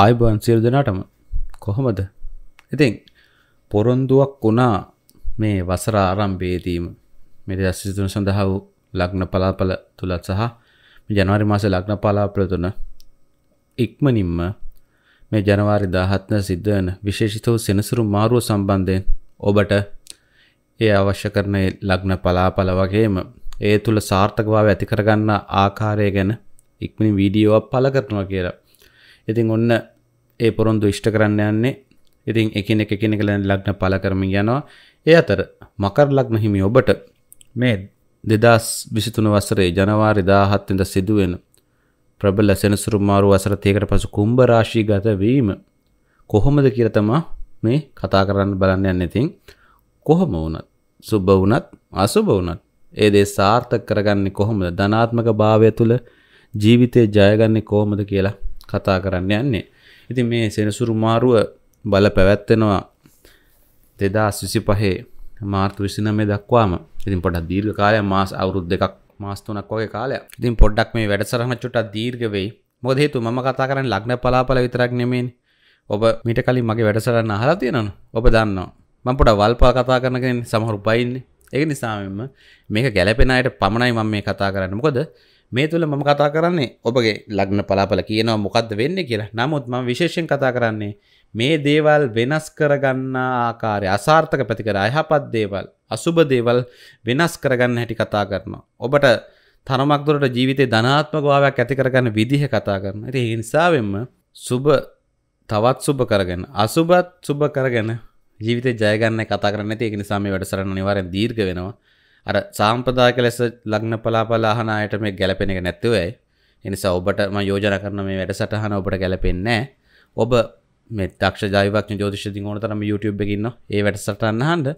ආයබන් සියල් දෙනාටම කොහොමද ඉතින් පොරොන්දුවක් වුණා මේ වසර ආරම්භයේදීම මෙට දස්සිතුන සඳහා වූ ලග්න පලාපල තුළත් සහ ජනවාරි මාස ලග්න පලාපල තුන ඉක්මනින්ම මේ ජනවාරි දාහත්න සිද්ධවන විශේෂිතව සෙනසුරු මාරුව සම්බන්ධයෙන් ඔබට ඒ අවශ්‍ය කරන ලග්න පලාපල වගේම ඒ තුළ සාර්ථකභාව ඇතිකරගන්න ආකාරය ගැන ඉක්මනි වීඩියෝවක් පල කරනවා කියලා ඉතින් ඔන්න ඒ පොරොන්දු ඉෂ්ට කරන්න යන්නේ ඉතින් එකන එක කෙනෙක ලැන ලග්න පල කරමින් යනවා ඒ අතර මකර ලග්න හිමි ඔබට මේ දෙදස් විසිතුන වසරේ ජනවාරි දාහත්වෙන්ද සිදුවෙන ප්‍රබල සෙනසුරුමාරු වසර තේකට පසු කුම්භරාශී ගත වීම කොහොමද කියරතමා මේ කතා කරන්න බලන්න යන්න ඉතින් කොහොම වුනත් සුබ වුනත් අසුබ වුනත් ඒදේ සාර්ථක කරගන්නේ කොහොමද ධනාත්මක භාවය තුළ ජීවිතය ජයගන්නේ කොහොමද කියලා කතා කරන්න යන්නේ ඉති මේ සෙනසුරු මාරුව බල පැවැත්වෙනවා දෙදා සිසි පහේ මාර්තු විසිනමේ දක්වාම ඉතින් පොඩ දීර්ග කාලය මාස් අවුරුද් දෙකක් මාස්තුනක් වගේ කාලය ඉතින් පොඩ්ඩක් මේ වැඩසරහන චුට දීර්ගවෙයි මොද හේතු ම කතා කරන්න ලක්න පලාපල විතරක් නෙමෙන් ඔබ මිට කලින් මගේ වැඩසරන්න අහලා තියෙනන ඔබ දන්නවා මං පොඩ වල්පා කතා කරනගෙන් සමහරු පයින්නේ ඒ නිසාමම මේක ගැලපෙනයට පමණයි මම මේ කතා කරන්න මොකද මේ තුළ මම කතා කරන්නේ ඔබගේ ලග්න පලාපල කියනවා මොකක්ද වෙන්නේ කියලා නමුත් මම විශේෂයෙන් කතා කරන්නේ මේ දේවල් වෙනස් කරගන්න ආකාරය අසාර්ථක ප්‍රතිකර අයහපත් දේවල් අසුබ දේවල් වෙනස් කරගන්න හැටි කතා කරනවා. ඔබට තරමක් දුරට ජීවිතේ ධනාත්මක භාවයක් ඇති කරගන්න විදිහ කතා කරනවා. ඉතින් ඒ නිසාවෙන්ම සුබ තවත් සුබ කරගෙන අසුබත් සුබ කරගෙන ජීවිතේ ජය ගන්න කතා කරන්නේ නැති ඒක නිසා මේ වැඩසටහන අනිවාර්යෙන් දීර්ඝ වෙනවා. අර සාම්ප්‍රදායක ලෙස ලග්න පලාපලාහන අයට මේ ගැලපෙන එක නැතුව ඇයි. එනිසා ඔබට ම යෝජන කරන මේ වැඩසටහන ඔබට ගැලපෙන්නේ ඔබ මේ දක්ෂ ජයවක් ජෝතිෂති ඕන තරම YouTube එකකින්න ඒ වැඩසටන්න හන්ඩ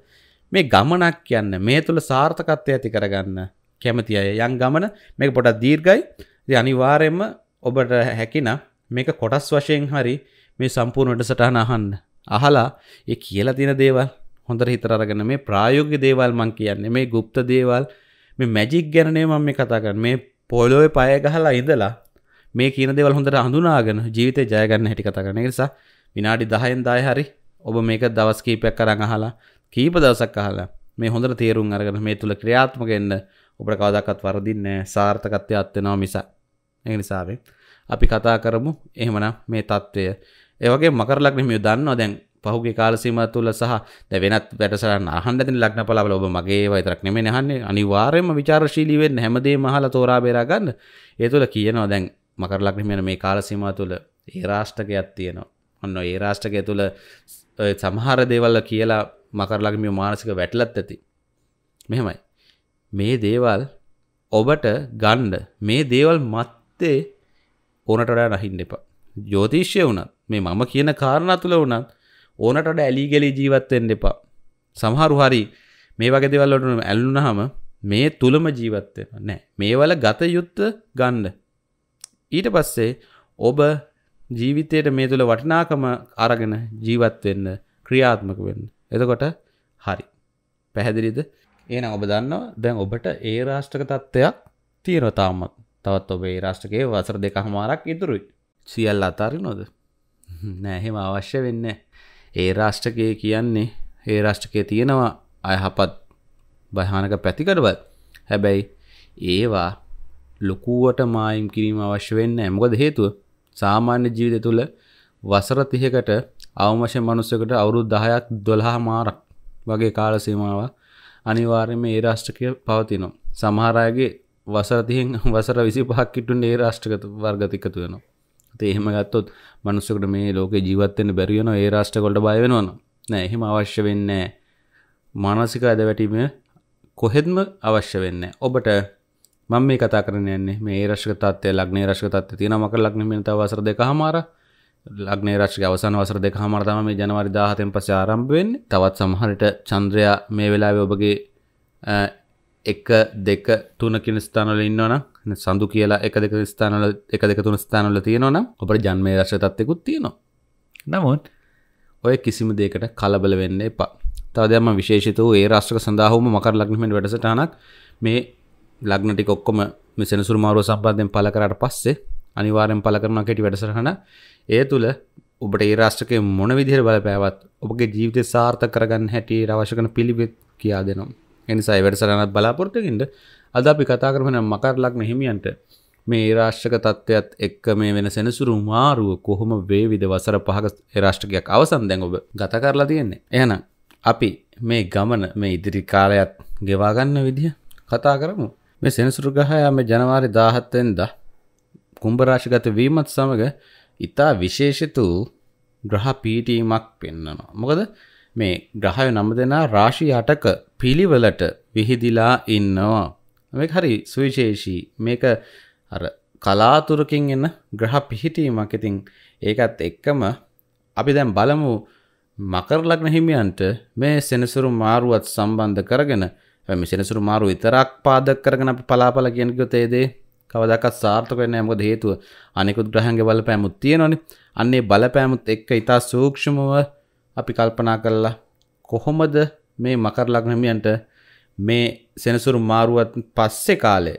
මේ ගමනක් කියන්න මේ තුළ සාර්ථකත්වය ඇති කරගන්න කැමති අය යන් ගමන මේක පොටත් දීර්ගයි අනිවාරයෙන්ම ඔබට හැකින මේක කොටස් වශයෙන් හරි මේ සම්පූර්ණ වැඩසටහන අහන්න අහලා ඒ කියලා තින දේවල් හොඳට හිතර අරගෙන මේ ප්‍රායෝගික දේවල් මං කියන්නේ මේ গুপ্ত දේවල් මේ මැජික් ගැන නේ මම මේ කතා කරන්නේ මේ පොළොවේ පය ගහලා ඉඳලා මේ කියන දේවල් හොඳට හඳුනාගෙන ජීවිතේ ජය ගන්න හැටි කතා කරන නිසා විනාඩි 10න් 10 හරි ඔබ මේක දවස් කීපයක් අරන් අහලා කීප දවසක් අහලා මේ හොඳට තේරුම් අරගෙන මේ තුල ක්‍රියාත්මක වෙන්න ඔබට කවදාකවත් වරදින්නේ සාර්ථකත්වයක් වෙනවා මිස ඒ නිසාවෙන් අපි කතා කරමු එහෙමනම් මේ தত্ত্বය ඒ වගේ මකර ලග්නෙ මේ දන්නවා දැන් පහුගේ කාලසීම තුළ සහ ද වෙනත් වැඩසරන්න අහන්ඩ තින ලක්න පලාබල ඔබ මගේ වතරක් නෙමෙන හන්නේ අනිවාර්යම විචාරශීලී වෙන්න හැමදේ මහල තෝරා බේරා ගන්න ඒ තුළ කියනවා දැන් මකර ලක්න මෙන මේ කාලසීම තුළ ඒ රාෂ්ටකයක් තියෙනවා ඔන්න ඒ රාෂ්ටකය තුළ සමහර දේවල්ල කියලා මකර ලක්මිය මානසික වැටලත් ඇති මෙහෙමයි මේ දේවල් ඔබට ගණ්ඩ මේ දේවල් මත්තේ ඕනටඩා නහින්න එපා ජෝතිශ්‍ය වුණත් මේ මම කියන කාරණා තුළ වුණත් ඕනට ඇලිගෙලි ජීවත්තෙන් එපා සමහරු හරි මේ වගේ දෙවල්ලටන ඇල්ලුනහම මේ තුළම ජීවත්වෙන නෑ මේවල ගත යුත්ත ගන්න ඊට පස්සේ ඔබ ජීවිතයට මේ තුළ වටිනාකම අරගෙන ජීවත්වෙන්න ක්‍රියාත්මක වෙන්න එතකොට හරි පැහැදිලිද ඒන ඔබ දන්නවා දැන් ඔබට ඒ රාෂ්ටක තත්ත්වයක් තීරතාමත් තවත් ඔබේ රාෂ්ටකයේ වසර දෙක හමාරක් ඉතුරුයි සියල් අතාරි නොද නෑහෙම අවශ්‍ය වෙන්නේ ඒ රාෂ්ටකය කියන්නේ ඒ රාෂ්ටකය තියෙනවා අයහපත් භයානක පැතිකටවත් හැබැයි ඒවා ලොකුවට මායිම් කිරීම අවශ්‍ය වෙන්න ඇමකද හේතුව සාමාන්‍ය ජීවිත තුළ වසර තිහකට අවමශය මනුස්සකට අවුරුදු දහයක් දොළහා මාරක් වගේ කාල සීමාව අනිවාර්යම ඒ රාෂ්ටකය පවතිනවා. සමහරයගේ වසරතියෙන් වසර විසි පහක් කිටුන් ඒ රාෂ්ටකත වර්ගතිකතු වෙනවා. තේහෙම ගත්තොත් මනුස්සකට මේ ලෝක ජීවත්තෙන් බැරිවන ඒ රාෂ්ටකොල්ට බයවෙනවන නෑ එහෙම අවශ්‍ය වෙන්නේ මානසික ඇද වැටීම කොහෙත්ම අවශ්‍ය වෙන්න ඔබට මම මේ කතා කරන යන්නේ මේ රශ්ක තත්වය ලක්නේ රශ්ක තත්ව තියෙන මක ලක්න මිනිත වසර දෙක හමාර ලක්නේ රශ්ක අවසන් වසර දෙක හමාරතම මේ ජනවාරි දාහතෙන් පස ආරම්භවෙන් තවත් සමහරට චන්ද්‍රයා මේ වෙලාව ඔබගේ එක දෙක තුනකින ස්ථානල ඉන්නවන සඳු කියලා එක දෙක ස්ථානල එක දෙක තුන ස්ථානල තියෙනවන ඔබට ජන්මය රශතත්යකුත් තියෙනවා නමුත් ඔය කිසිම දෙකට කලබල වෙන්න එපා තවදම විශේෂත වූ ඒ රාශ්්‍රක සඳහම මකර ලක්නමට වැඩසටානක් මේ ලග්නටි කොක්කොම මෙසනසුර මාරුව සම්පාධයෙන් පල කරට පස්සේ අනිවාරෙන් පල කරන කෙටි වැඩසරහන ඒ තුළ ඔබට ඒ රාශ්්‍රකය මොන විදිහර බලපෑවත් ඔබගේ ජීවිතය සාර්ථ කරගන්න හැටිය රවශකන පිළිබෙත් කියා දෙනවා එනිසා වැඩසටනත් බලාපොරතකින්ට අද අපි කතා කරමන මකරලක් නැහිමියන්ට මේ රාශ්්‍රක තත්ත්වයක්ත් එක්ක මේ වෙන සෙනසුරු මාරුව කොහොම වේවිද වසර පහක රාෂ්ටකයක් අවසන් දැන් ඔබ ගත කරලා තියෙන්නේ එයන අපි මේ ගමන මේ ඉදිරි කාලයක් ගෙවාගන්න විදිහ කතා කරමු මේ සෙනසුරු ගහයාම ජනවාරි දාහත්තෙන්ද කුම්භරාශිගත වීමත් සමඟ ඉතා විශේෂිතු ග්‍රහ පීටීමක් පෙන්න්නනවා මොකද මේ ග්‍රහය නම දෙනා රාශි 8ක පිළිවෙලට විහිදිලා ඉන්නවා. මේක හරි සුවිශේෂී. මේක අර කලාතුරකින් එන ග්‍රහ පිහිටීමක්. ඉතින් ඒකත් එක්කම අපි දැන් බලමු මකර ලග්න හිමියන්ට මේ සෙනසුරු මාරුවත් සම්බන්ධ කරගෙන මේ සෙනසුරු මාරුව විතරක් පාදක කරගෙන අපි පලාපල කියන කිව්වොත් ඒ දේ කවදාකවත් සාර්ථක වෙන්නේ නැහැ මොකද හේතුව අනිකුත් ග්‍රහයන්ගේ බලපෑමුත් තියෙනවනේ අන්නේ බලපෑමුත් එක්ක ඊටා සූක්ෂමව අපි කල්පනා කළා කොහොමද මේ මකර ලග්න හිමියන්ට මේ සෙනසුරු මාරුවත් පස්සේ කාලේ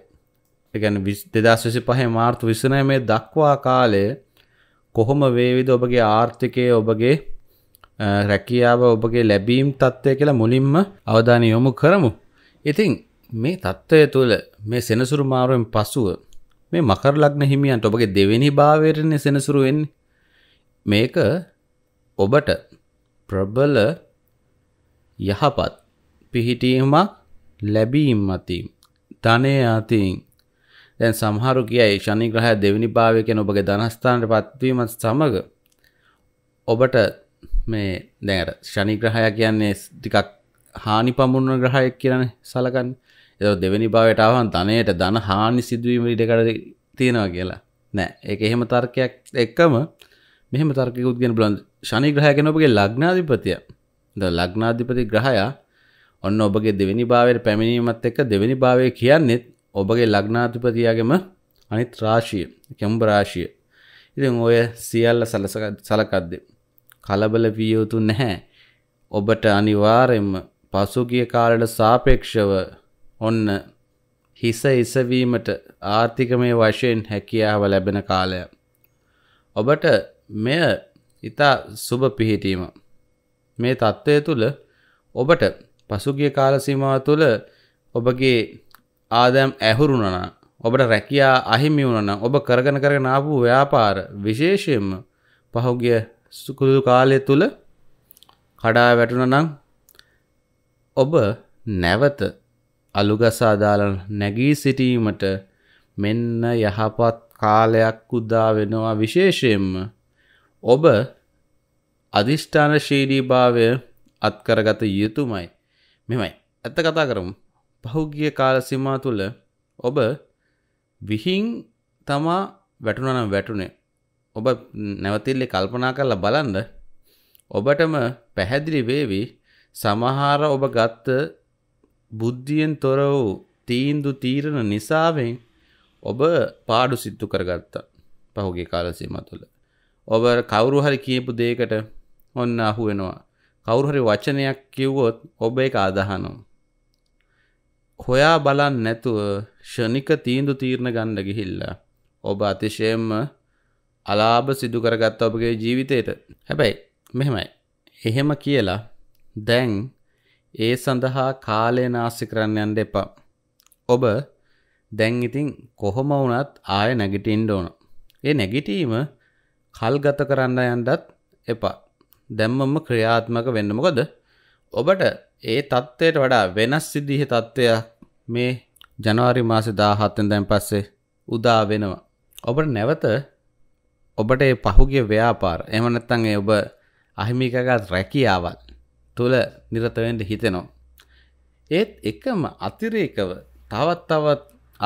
ඒ කියන්නේ 2025 මාර්තු 29 මේ දක්වා කාලේ කොහොම වේවිද ඔබගේ ආර්ථිකය ඔබගේ රැකියාව ඔබගේ ලැබීම් තත්ත්වය කියලා මුලින්ම අවධානය යොමු කරමු. ඉතින් මේ தত্ত্বය තුළ මේ සෙනසුරු මාරුවෙන් පසුව මේ මකර ලග්න හිමියන්ට ඔබගේ දෙවෙනි භාවයේනේ සෙනසුරු වෙන්නේ මේක ඔබට ප්‍රබල යහපත් පිහිටීමක් ලැබීම් අතින් ධනය අතින් දැන් සමහරු කියයි ශනි ග්‍රහය දෙවෙනි භාවයකෙන් ඔබගේ ධනස්ථානට පත්වීමත් සමග ඔබට මේ දැන් අර ශනි ග්‍රහය කියන්නේ ටිකක් හානි පමුණුන ග්‍රහයක් කියලානේ සලකන්නේ. ඒක දෙවෙනි භාවයට ආවම ධනයට ධන හානි සිදුවීම ඉඩකඩ තියෙනවා කියලා. නෑ. ඒක එහෙම තර්කයක් එක්කම මෙහෙම තර්කයකුත් ගන්න බලන්න. ශනිග්‍රහ කෙනපගේ ලග්නාධිපතිය ද ලග්නාධිපති ග්‍රහයා ඔන්න ඔබගේ දෙවැනි භාවයට පැමිණීමත් එක්ක දෙවැනි භාවය කියන්නෙත් ඔබගේ ලග්නාධිපතියාගම අනිත් රාශිය කැම්බ රාශිය ඉතින් ඔය සියල්ල සලස සලකද්දේ කලබල විය යුතු නැහැ ඔබට අනිවාර්යෙන්ම පසුගිය කාලයට සාපේක්ෂව ඔන්න හිස ඉසවීමට ආර්ථිකමය වශයෙන් හැකියාව ලැබෙන කාලය. ඔබට මෙය ඉතා සුබ පිහිටීම. මේ තත්ත්වය තුළ ඔබට පසුගිය කාලසීමාව තුළ ඔබගේ ආදෑම් ඇහුරුණන ඔබට රැකයා අහිමි වුණන ඔබ කරගන කරගෙන ආපු ව්‍යාපාර විශේෂයෙන්ම පහුගිය සුකුදු කාලය තුළ කඩා වැටුණ නම් ඔබ නැවත අලුගසාදාලන් නැගී සිටීමට මෙන්න යහපත් කාලයක් උදා වෙනවා විශේෂයෙන්ම ඔබ අධිෂ්ඨානශීලී භාවය අත්කරගත යුතුමයි. මෙමයි. ඇත්ත කතා කරමු. පහුගිය කාල සීමා තුළ ඔබ විහිං තමා වැටුණනම් වැටුනේ. ඔබ නැවතිල්ලේ කල්පනා කරලා බලන්න ඔබටම පැහැදිලි වේවි සමහර ඔබ ගත්ත බුද්ධියෙන් තොර වූ තීන්දු තීරණ නිසාවෙන් ඔබ පාඩු සිත්තු කරගත්තා. පහුගිය කාල සීමා තුළ. ඔබ කවුරු හරි කියපු දේකට ඔන්න අහු වෙනවා. කවුරු හරි වචනයක් කිව්වොත් ඔබ ඒක අදහනවා. හොයා බලන්න නැතුව ෂණික තීන්දු තීරණ ගන්න ගිහිල්ලා ඔබ අතිශයෙන්ම අලාභ සිදු කරගත්ත ඔබගේ ජීවිතේට. හැබැයි මෙහෙමයි. එහෙම කියලා දැන් ඒ සඳහා කාලය නාස්ති කරන්න යන්න එපා. ඔබ දැන් ඉතින් කොහොම වුණත් ආය නැගිටින්න ඕන. ඒ නැගිටීම කල් ගත කරන්න යන්නත් එපා. දැම්මම ක්‍රියාත්මක වෙන්න මොකද ඔබට ඒ தත්ත්වයට වඩා වෙනස් සිද්ධිහි தත්ත්වයක් මේ ජනවාරි මාසේ 17 වෙනිදාන් පස්සේ උදා වෙනවා. ඔබට නැවත ඔබට ඒ පහුගිය ව්‍යාපාර එහෙම නැත්නම් ඒ ඔබ අහිමි කරගත් රැකියාවල් තුල නිරත වෙන්න හිතෙනවා. ඒත් එකම අතිරේකව තවත් තවත්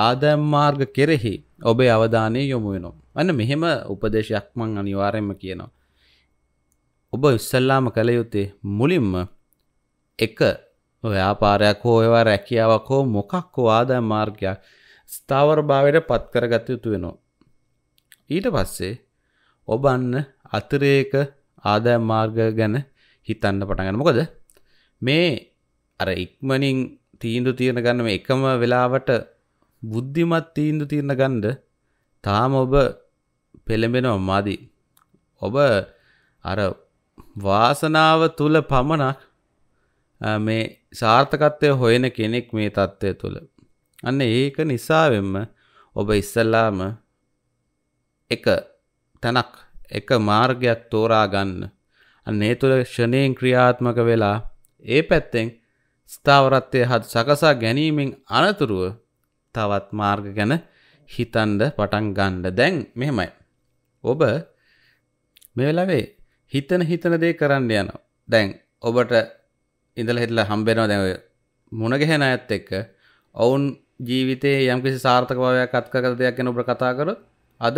ආදායම් මාර්ග කෙරෙහි ඔබේ අවධානය යොමු වෙනවා අන්න මෙහෙම උපදේශයක් මං අනිවාරයෙන්ම කියනවා ඔබ ඉස්සල්ලාම කළ යුත්තේ මුලින්ම එක ව්‍යාපාරයක් හෝ ඒවා රැකියාවක් හෝ මොකක් හෝ ආදාය මාර්ගයක් ස්ථාවර භාවයට පත් කරගත යුතු වෙනවා ඊට පස්සේ ඔබ අන්න අතිරේක ආදාය මාර්ග ගැන හිතන්න පටන් ගන්න මොකද මේ අර ඉක්මනින් තීන්දුව తీරන ගන්න මේ එකම වෙලාවට බුද්ධිමත් තීන්දු තිරණ ගණ්ඩ තාම ඔබ පෙළඹෙනව මදි. ඔබ අර වාසනාව තුළ පමණක් මේ සාර්ථකත්වය හොයන කෙනෙක් මේ තත්ත්වය තුළ. අන්න ඒක නිසාවෙන්ම ඔබ ඉස්සල්ලාම එක තැනක් එක මාර්ගයක් තෝරා ගන්න. අන්නේ තුළ ෂණයෙන් ක්‍රියාත්මක වෙලා ඒ පැත්තෙන් ස්ථාවරත්වය හත් සකසා ගැනීමෙන් අනතුරුව තවත් මාර්ග ගැන හිතන්ඩ පටන් ගණ්ඩ දැන් මෙහෙමයි. ඔබ මෙවෙලවේ හිතන හිතන දේ කරන්න යනවා. දැන් ඔබට ඉඳල හිටලා හම්බෙනවා දැව මුණගැහෙන ඇත් එක්ක ඔවුන් ජීවිතේ යම්කිසි සාර්ථක භාවයක් අත්කර දෙයක් ගැන ඔබ කතා කරොත් අද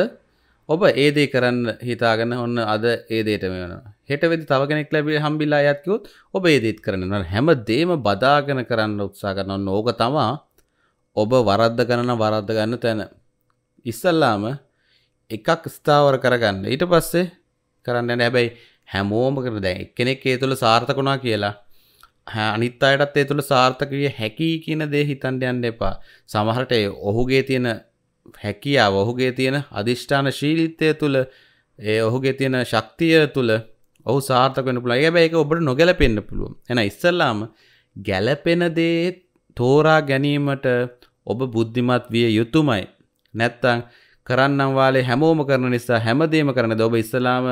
ඔබ ඒ දේ කරන්න හිතාගෙන ඔන්න අද ඒ දේට මේ වෙනවා. හෙට වෙදි තව කෙනෙක් ලැබී හම්බිලා අයත් කිව්වොත් ඔබ ඒ දේත් කරන්නේ නැහැ. හැම දෙම බදාගෙන කරන්න උත්සාහ කරන ඕක තමයි ඔබ වරද්ද ගණන වරද්ද ගන්න තැන. ඉස්සල්ලාම එකක් ස්ථාවර කරගන්න ඊට පස්සේ කරන්න යන හැබැයි හැමෝම කර දැන් එක්කෙනෙක් ඒ තුළ සාර්ථක වුණා කියලා අනිත් අයටත් ඒ තුළ සාර්ථක විය හැකියි කියන දේ හිතන්න යන්න එපා. සමහරට ඔහුගේ තියෙන හැකියාව ඔහුගේ තියෙන අධිෂ්ඨාන ශීලිතය තුළ ඒ ඔහුගේ තියෙන ශක්තිය තුළ ඔහු සාර්ථක වෙන පුළුවන්. ඒ හැබැයි ඒක ඔබට නොගැලපෙන්න පුළුවන්. එහෙනම් ඉස්සල්ලාම ගැලපෙන දේ තෝරා ගැනීමට ඔබ බුද්ධිමත් විය යුතුමයි. නැත්තං කරන්නම් වාලේ හැමෝම කරන නිසා හැමදේම කරන ඔබ ඉස්සලාම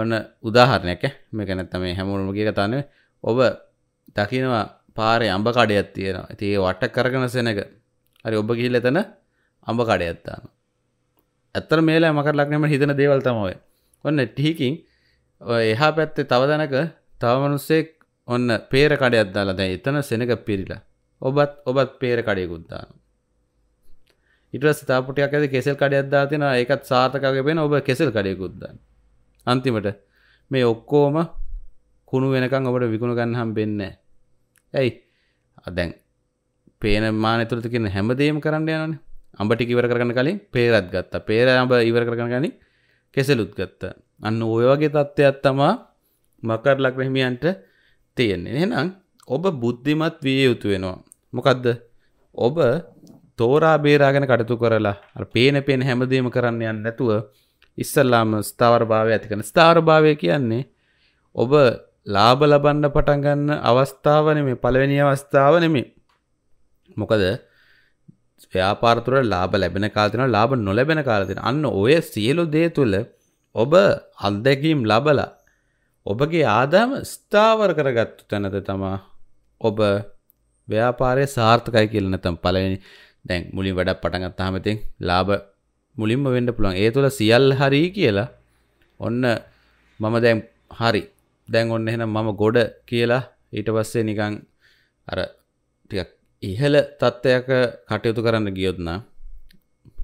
ඔන්න උදාහරණයක් මේක නැත්තම මේ හැමෝම කිය කතානේ ඔබ දකිනවා පාරේ අඹ කඩයක් තියෙනවා. ඉතින් ඒ වට කරගෙන සෙනඟ. හරි ඔබ ගිහිල්ලා එතන අඹ කඩයක් දානවා. ඇත්තට මේලා මකර ලග්නෙම හිතන දේවල් තමයි ඔය. ඔන්න ටිකින් එහා පැත්තේ තව දැනක තව මිනිස්සෙක් ඔන්න පේර කඩයක් දාලා දැන් එතන සෙනඟ පිරිලා. ඔබත් ඔබත් පේර කඩයකුත් දානවා. ඉටස් තාපටයක් ඇද කෙසෙල් කඩයක්දා තින එකත් සාර්ථකගේ පෙන ඔබ කෙසෙල් කඩයකුද්දන්න අන්තිමට මේ ඔක්කෝම කුණු වෙනකං ඔබට විකුණ ගන්නහම් බෙන්න ඇයි අදැන් පේන මානතුරට කියන හැමදේම කරන්න යනන අඹටි ඉවර කරන කලින් පේරත් ගත්තා පේර අඹ ඉවර කරන ගනි කෙසෙලුත් ගත්ත අන්න ඔය වගේ තත්ත්වයක් තමා මකර ලක්රහිමියන්ට තියෙන්නේ එහෙනම් ඔබ බුද්ධිමත් විය යුතු වෙනවා මොකක්ද ඔබ තෝරා බේරාගෙන කටතු කරලා පේන පෙන් හැමදීම කරන්න යන්න නැතුව ඉස්සල්ලාම ස්ථාවරභාවය ඇතිකන ස්ථාවරභාවය කියන්නේ ඔබ ලාබ ලබන්න පටන්ගන්න අවස්ථාව නෙමේ පළවෙනි අවස්ථාව නෙමේ මොකද ව්‍යාපාරතුර ලාබ ලැබෙන කාලතින ලාබ නොලැබෙන කාලතින අන්න ඔය සියලු දේ තුළ ඔබ අත්දැකීම් ලබලා ඔබගේ ආදාම ස්ථාවර කරගත්තු තැනද තමා ඔබ ව්‍යාපාරය සාර්ථකයි කියලනතම් පලවෙනි දැන් මුලින් වැඩක් පටගත්තාමතින් ලාබ මුලින්ම වෙන්න පුළුවන් ඒ තුළ සියල් හරි කියලා ඔන්න මම දැන් හරි දැන් ඔන්න එහෙනම් මම ගොඩ කියලා ඊට පස්සේ නිකං අර ටිකක් ඉහල තත්ත්වයක කටයුතු කරන්න ගියොත්න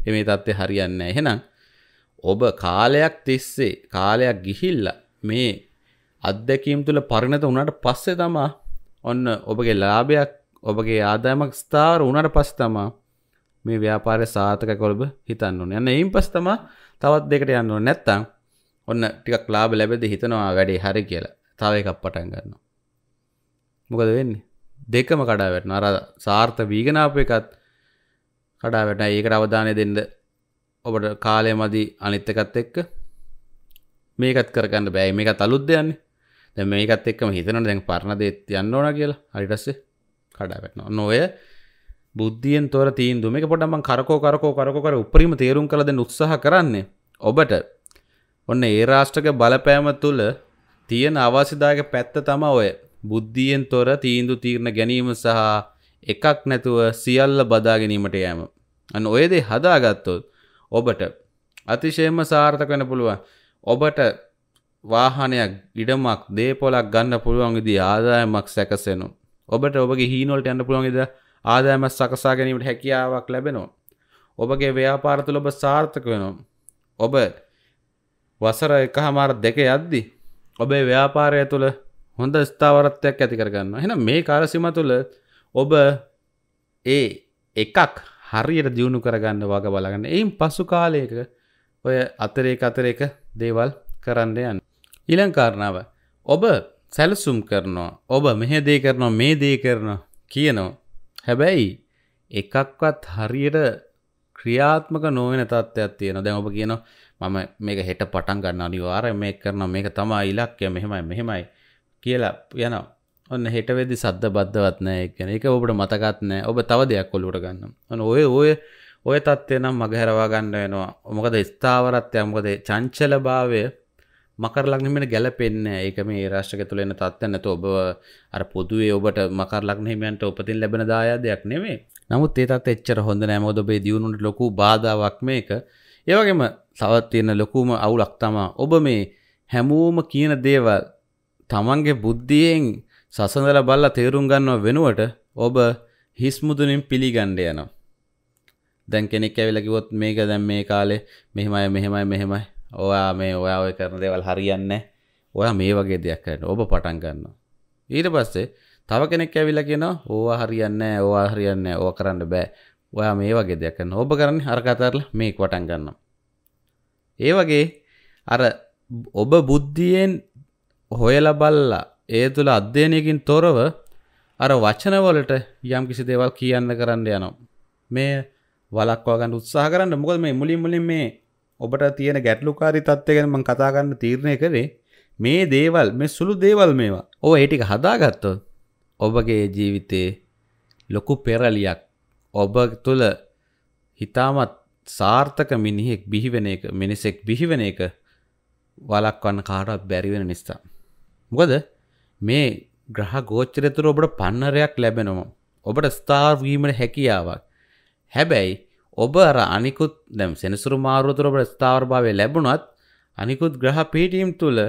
එමේ තත්ත්වය හරියන්න එහෙනම් ඔබ කාලයක් තිස්සේ කාලයක් ගිහිල්ල මේ අත්දැකීම් තුළ පරිණත උනට පස්සේ තමා ඔන්න ඔබගේ ලාභයක් ඔබගේ ආදායමක් ස්ථාර උනට පස් තමා මේ ව්‍යාපාරය සාර්ථක කොළඹ හිතන්න ඕන යන්න එයින් පස් තමා තවත් දෙකට යන්න ඕන නැත්තම් ඔන්න ටිකක් ලාභ ලැබෙද හිතනවා වැඩේ හරි කියලා තව එකක් පටන් ගන්නවා මොකද වෙන්නේ දෙකම කඩා වැටෙනවා අර සාර්ථ වීගනාප එකත් කඩා වැටෙනවා ඒකට අවධානය දෙන්න ඔබට කාලය මදි අනිත් එකත් එක්ක මේකත් කරගන්න බෑ මේකත් අලුත් දෙයක්නේ දැන් මේකත් එක්කම හිතනවා දැන් පරණ දෙයක් යන්න ඕන කියලා හරි ඊට පස්සේ කඩා වැටෙනවා ඔන්න ඔය බුද්ධියෙන් තොර තීන්දු මේක පොඩම කරකෝ කරකෝ කරකෝ කර උපරිම තේරුම් කළ දෙන්න උත්සාහ කරන්නේ ඔබට ඔන්න ඒ රාෂ්ට්‍රක බලපෑම තුළ තියෙන අවශ්‍යදායක පැත්ත තම ඔය බුද්ධියෙන් තොර තීන්දු තීරණ ගැනීම සහ එකක් නැතුව සියල්ල බදා ගැනීමට යෑම අන්න ඔය දේ හදාගත්තොත් ඔබට අතිශයම සාර්ථක වෙන පුළුවන් ඔබට වාහනයක් ඉඩමක් දේපොලක් ගන්න පුළුවන් විදිහේ ආදායමක් සැකසෙනු ඔබට ඔබගේ හීන වලට යන්න පුළුවන් විදිහ ආදෑමත් සකසා ගැනීමට හැකියාවක් ලැබෙනවා. ඔබගේ ව්‍යාපාර තුළ ඔබ සාර්ථක වෙනවා. ඔබ වසර එකහමාර දෙක යද්දි ඔබේ ව්‍යාපාරය තුළ හොඳ ස්ථාවරත්වයක් ඇති කරගන්න. එහෙනම් මේ කාලසීම තුළ ඔබ ඒ එකක් හරියට දියුණු කරගන්න වග බලගන්න. එයින් පසු කාලයක ඔය අතරේක අතරේක දේවල් කරන්න යන්න. ඊළඟ කාරණාව ඔබ සැලසුම් කරනවා. ඔබ මෙහෙ දේ කරනවා මේ දේ කරනවා කියනවා. හැබැයි එකක්වත් හරියට ක්‍රියාත්මක නොවෙන තත්ත්වයක් තියෙන දැන් ඔබ කියන මම මේක හෙට පටන් ගන්න අනිවාර්ය මේ කරන මේක තමා ඉලක්කය මෙහෙමයි මෙහෙමයි කියලා යන ඔන්න හෙටවෙදි සද්ද බද්ධවත් නෑ එකන එක ඔබට මතකත් නෑ ඔබ තව දෙයක් කොල්ලුට ගන්න ඔන්න ඔය ඔය ඔය තත්ත්වය නම් මගහැරවා ගන්න වෙනවා මොකද ස්ථාවරත්වය මොකද චංචල භාවය මකර ලක්නෙමට ගැලපෙන්න්න ඒක මේ රාශ්ක තුළෙන තත්ව නැත ඔබ අර පොදුවේ ඔබට මකර ලක්නෙමයන්ට උපතින් ලැබෙන දායාදයක් නෙවේ නමුත් ඒතත් එච්චර හොඳ නෑමෝද ඔබේ දියුණුට ලොකු බාධාවක් මේක ඒවගේම සවත්තියන ලොකුම අවුලක් තමා ඔබ මේ හැමෝම කියන දේවල් තමන්ගේ බුද්ධියෙන් සසඳල බල්ල තේරුම් ගන්නව වෙනුවට ඔබ හිස්මුදුනින් පිළිගණ්ඩ යනම් දැන් කෙනෙක් ඇවිලකිවොත් මේක දැම් මේ කාලේ මෙහෙමයි මෙහෙමයි මෙහෙමයි ඔයා මේ ඔයා ඔය කරන දෙවල් හරියන්න ඔයා මේ වගේ දෙයක් කරන්න ඔබ පටන් ගන්න ඊට පස්සේ තව කෙනෙක් ඇවිල්ලා කියනවා ඕවා හරියන්න ඕවා හරියන්න ඕවා කරන්න බෑ ඔයා මේ වගේ දෙයක් කරන්න ඔබ කරන්නේ අර කතරලා මේක පටන් ගන්නවා ඒ වගේ අර ඔබ බුද්ධියෙන් හොයලා බලලා ඒ තුල අධ්‍යයනයකින් තොරව අර වචනවලට යම් කිසි දේවල් කියන්න කරන්න යනවා මේ වලක්වා ගන්න උත්සාහ කරන්න මොකද මේ මුලින් මුලින් මේ ඔබට තියෙන ගැටලුකාරි තත්ත්වගෙන මං කතාගන්න තීරණය කරේ මේ දේවල් මේ සුළු දේවල් මේවා ඕ ඒටික හදාගත්තොත් ඔබගේ ජීවිතයේ ලොකු පෙරලියක් ඔබ තුළ හිතාමත් සාර්ථක මිනිහෙක් බිහිවෙන එක මිනිසෙක් බිහිවෙන එක වලක්වන්න කාටත් බැරිවෙන නිසා. මොකද මේ ග්‍රහ ගෝච්චරතුර ඔබට පන්නරයක් ලැබෙනවා. ඔබට ස්ථාර්වීමට හැකියාවක්. හැබැයි ඔබ අර අනිකුත් දැම් සෙනසුරු මාරුවතුර ඔබට ස්ථාවරභාවය ලැබුණත් අනිකුත් ග්‍රහ පිටීම් තුළ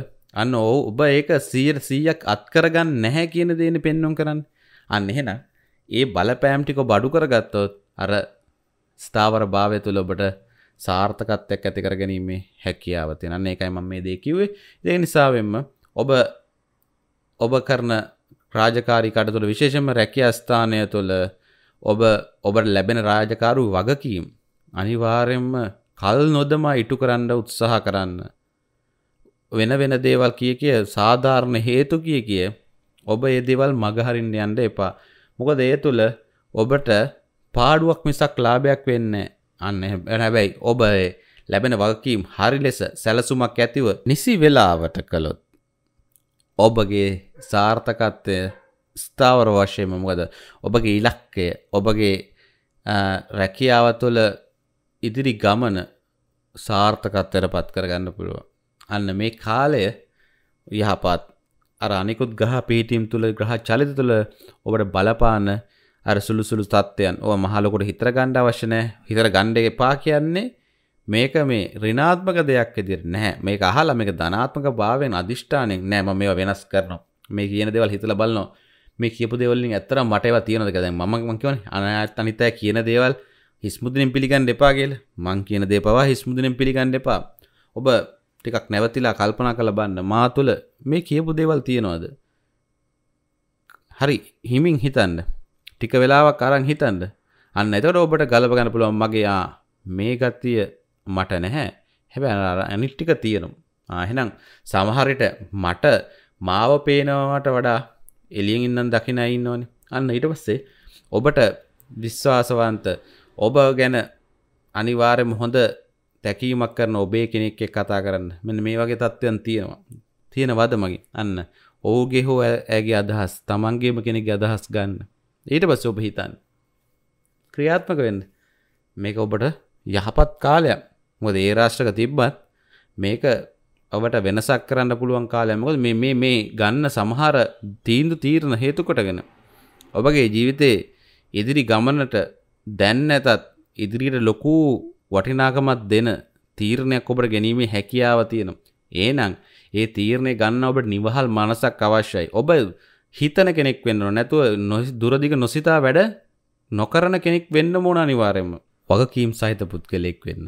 අන්න ඕ ඔබ ඒක සීර සීයක් අත්කරගන්න නැහැ කියන දේන පෙන්නුම් කරන්න අන්න එහෙන ඒ බලපෑම්ටික බඩු කරගත්තොත් අර ස්ථාවර භාවය තුළ ඔබට සාර්ථකත්වයක් ඇතිකර ගැනීමේ හැකියාව තියෙන අන්න ඒකයි මම මේ දේ කිව්වේ ඒ නිසාවෙන්ම ඔබ ඔබ කරන රාජකාරී කටතුළ විශේෂම රැකිය ස්ථානය තුළ ඔබ ඔබට ලැබෙන රාජකාරු වගකීම් අනිවාර්යෙන්ම කල් නොදමා ඉටු කරන්න උත්සාහ කරන්න. වෙන වෙන දේවල් කිය කිය සාධාරණ හේතු කිය කිය ඔබ ඒ දේවල් මගහරින්න යන්න එපා. මොකද ඒ තුළ ඔබට පාඩුවක් මිසක් ලාභයක් වෙන්නේ අන්න හැබැයි ඔබ ලැබෙන වගකීම් හරි ලෙස සැලසුමක් ඇතිව නිසි වෙලාවට කළොත් ඔබගේ සාර්ථකත්වය ස්ථාවර වශයම මොකද ඔබගේ ඉලක්කය ඔබගේ රැකියාව තුළ ඉදිරි ගමන සාර්ථකත්තර පත් කරගන්න පුළුව. අන්න මේ කාලය යහපත් අර අනිකුත් ගහ පිහිටීම් තුළ ග්‍රහ චලිත තුළ ඔබට බලපාන අර සුළු සුළු තත්ත්වයන් ඕ මහලොකොට හිතර ගණ්ඩ අවශ්‍යනය හිතර ගණ්ඩ එපා කියන්නේ මේක මේ රිනාත්මක දෙයක් ඉදිර නැහැ මේක අහලා මේක ධනාත්මක භාවයෙන් අධිෂ්ඨානයෙන් නෑම මේවා වෙනස් කරනවා මේ කියන දෙවල් හිතල බලනවා මේ කියපු දෙවලින් ඇත්තර මටව තියනද කද මම කියවන අනත් අනිතෑ කියන දේවල් හිස්මුදනින් පිළිගන්න එපා කියල මං කියන දේ පවා හිස්මුදනින් පිළිගන්න එපා ඔබ ටිකක් නැවතිලා කල්පනා කළ බන්න මා තුළ මේ කියපු දේවල් තියෙනවාද හරි හිමින් හිතන්න ටික වෙලාවක් අරං හිතන්න අන්න එතට ඔබට ගලපගන්න පුළුවන් මගේ ආ මේ ගත්තිය මට නැහැ හැබැ ඇනිට්ටික තියෙනම් ආහෙනම් සමහරිට මට මාව පේනවාට වඩා එලියෙන් ඉන්නන් දකින ඉන්නවනේ අන්න ඊට පස්සේ ඔබට විශ්වාසවන්ත ඔබ ගැන අනිවාර්යම හොඳ තැකීමක් කරන ඔබේ කෙනෙක් එක්ක කතා කරන්න මෙන්න මේ වගේ තත්ත්වයන් තියෙනවා තියෙනවද මගේ අන්න ඔහුගේ හෝ ඇගේ අදහස් තමන්ගේම කෙනෙක්ගේ අදහස් ගන්න ඊට පස්සේ ඔබ හිතන්න ක්‍රියාත්මක වෙන්න මේක ඔබට යහපත් කාලයක් මොකද ඒ රාෂ්ට්‍රක තිබ්බත් මේක ඔබට වෙනසක් කරන්න පුළුවන් කාලය මොකද මේ මේ මේ ගන්න සමහර තීන්දුව තීරණ හේතු කොටගෙන ඔබගේ ජීවිතයේ ඉදිරි ගමනට දැන් නැතත් ඉදිරියට ලොකු වටිනාකමක් දෙන තීරණයක් ඔබට ගැනීමේ හැකියාව තියෙනවා. එහෙනම් ඒ තීරණය ගන්න ඔබට නිවහල් මනසක් අවශ්‍යයි. ඔබ හිතන කෙනෙක් වෙන්න ඕන නැතුව දුරදිග නොසිතා වැඩ නොකරන කෙනෙක් වෙන්න ඕන අනිවාර්යයෙන්ම. වගකීම් සහිත පුද්ගලෙක් වෙන්න.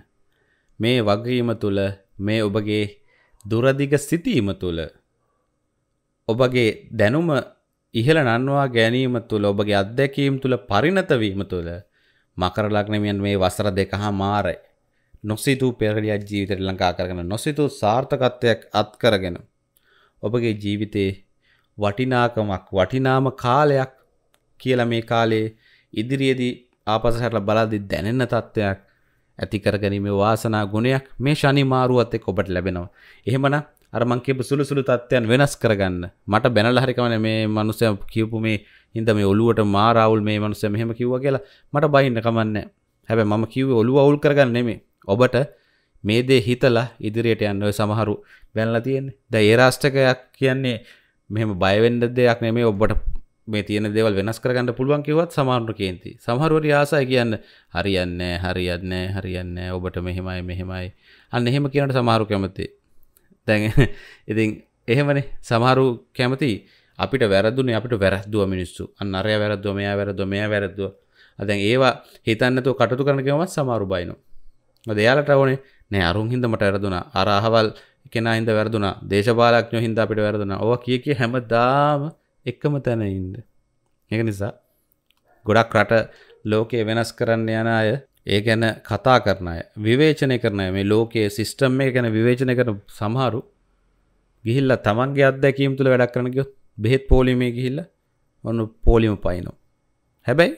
මේ වගකීම තුළ මේ ඔබගේ දුරදිග සිටීම තුළ ඔබගේ දැනුම ඉහළ නන්වා ගැනීම තුළ ඔබගේ අත්දැකීම් තුළ පරිණතවීම තුළ මකර ලග්නමියන් මේ වසර දෙක හා මාරයි. නොසිතූ පෙරලියක් ජීවිතයට ලංකා කරගෙන නොසිතූ සාර්ථකත්වයක් අත්කරගෙන. ඔබගේ ජීවිතයේ වටිනාකමක් වටිනාම කාලයක් කියල මේ කාලේ ඉදිරියේදී ආපසහරල බලදි දැනෙන්න තත්ත්වයක් ඇතිකරගැනීම වාසනා ගුණයක් මේ ශනිමාරුවත් එක් ඔබට ලැබෙනවා. එහෙමන අරමංකිප සුළු සුළු තත්ත්වයන් වෙනස් කරගන්න මට බැනල හරිකමන මේ මනුසය කියපු මේ හිද මේ ඔලුවට මාරවුල් මේ මනුසය මෙහෙම කිව්ව කියලා මට බහින්න කමන්න හැබැ මම කිව්ව ඔලුව අවුල් කරගන්න නෙමේ ඔබට මේ දේ හිතලා ඉදිරියට යන්න ඔය සමහරු බැනලා තියෙන්නේ ද ඒරාෂ්ටකයක් කියන්නේ මෙහෙම බයවෙන්ඩ දෙයක් නෙමේ ඔබට මේ තියෙන දෙවල් වෙනස් කරගන්න පුළුවන් කිවත් සමාරුට කේන්ති සමහරුවට ආසය කියන්න හරියන්න හරියන්න හරියන්න ඔබට මෙහෙමයි මෙහෙමයි අන්න එහෙම කියනට සමාරු කැමති දැන් ඉතින් එහෙමන සමහරු කැමති අපිට වැරදුන අපට වැරදුව මිනිස්සු අන්නරය වැරද්ව මෙයා වැරද මෙයා වැරද්ව අදැන් ඒවා හිතන්නතු කටතු කරන කවමත් සමාරු බයිනවා දෙයාලට ඕනේ නෑ අරුන් හිද මට වැරදුනා අරහවල් කෙනයින්ද වැරදුනා දේශපාලක්ඥ හින්ද අපිට වැරදුනා ඕ කිය කිය හැමදාම එක්කම තැනයින්ද. එක නිසා ගොඩක් රට ලෝකයේ වෙනස් කරන්න යන අය ඒ ගැන කතා කරන අය විවේචනය කරන අය මේ ලෝකයේ සිස්ටම් එක ගැන විවේචනය කරන සමහරු ගිහිල්ලා තමන්ගේ අත්දැකීම් තුළ වැඩක් කරන ගියොත් බෙහෙත් පොලිමේ ගිහිල්ලා ඔන්න පොලිම පයින්නෝ. හැබැයි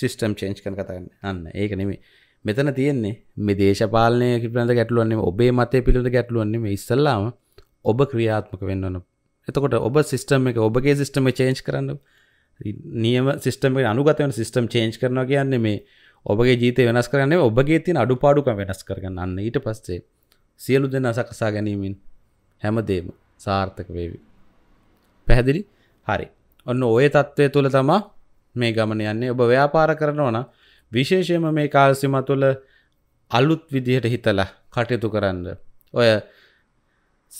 සිිස්ටම් චේන්ච් කන කතාන්න අන්න ඒක නෙමේ මෙතන තියෙන්නේ මේ දේශපාලනය පිළඳ ගැටලුවන්නේ ඔබේ මතය පිළිඳ ගැටලුවන්නේ ඉස්සල්ලාම ඔබ ක්‍රියාත්මක වෙන්නවන එතකොට ඔබ සිිස්ටම් එක ඔබගේ සිිස්ටම චේන්ච් කරන්න නියම සිිස්ටම අනුගතවන සිිස්ටම් චේන්ච් කරන කියන්නේ මේ ඔබගේ ජීත වෙනස් කරන්නේ ඔබගේ තින් අඩුපාඩුක වෙනස් කරගන්න ඊට පස්සේ සියලු දෙන්න සකසා ගැනීමින් හැමදේම සාර්ථක වේවි පැහැදිලි හරි ඔන්න ඔය තත්ත්වය තුළ තමා මේ ගමන යන්නේ ඔබ ව්‍යාපාර කරනවන විශේෂයම මේ කාල්සිම තුළ අලුත් විදිහට හිතලා කටයුතු කරන්න ඔය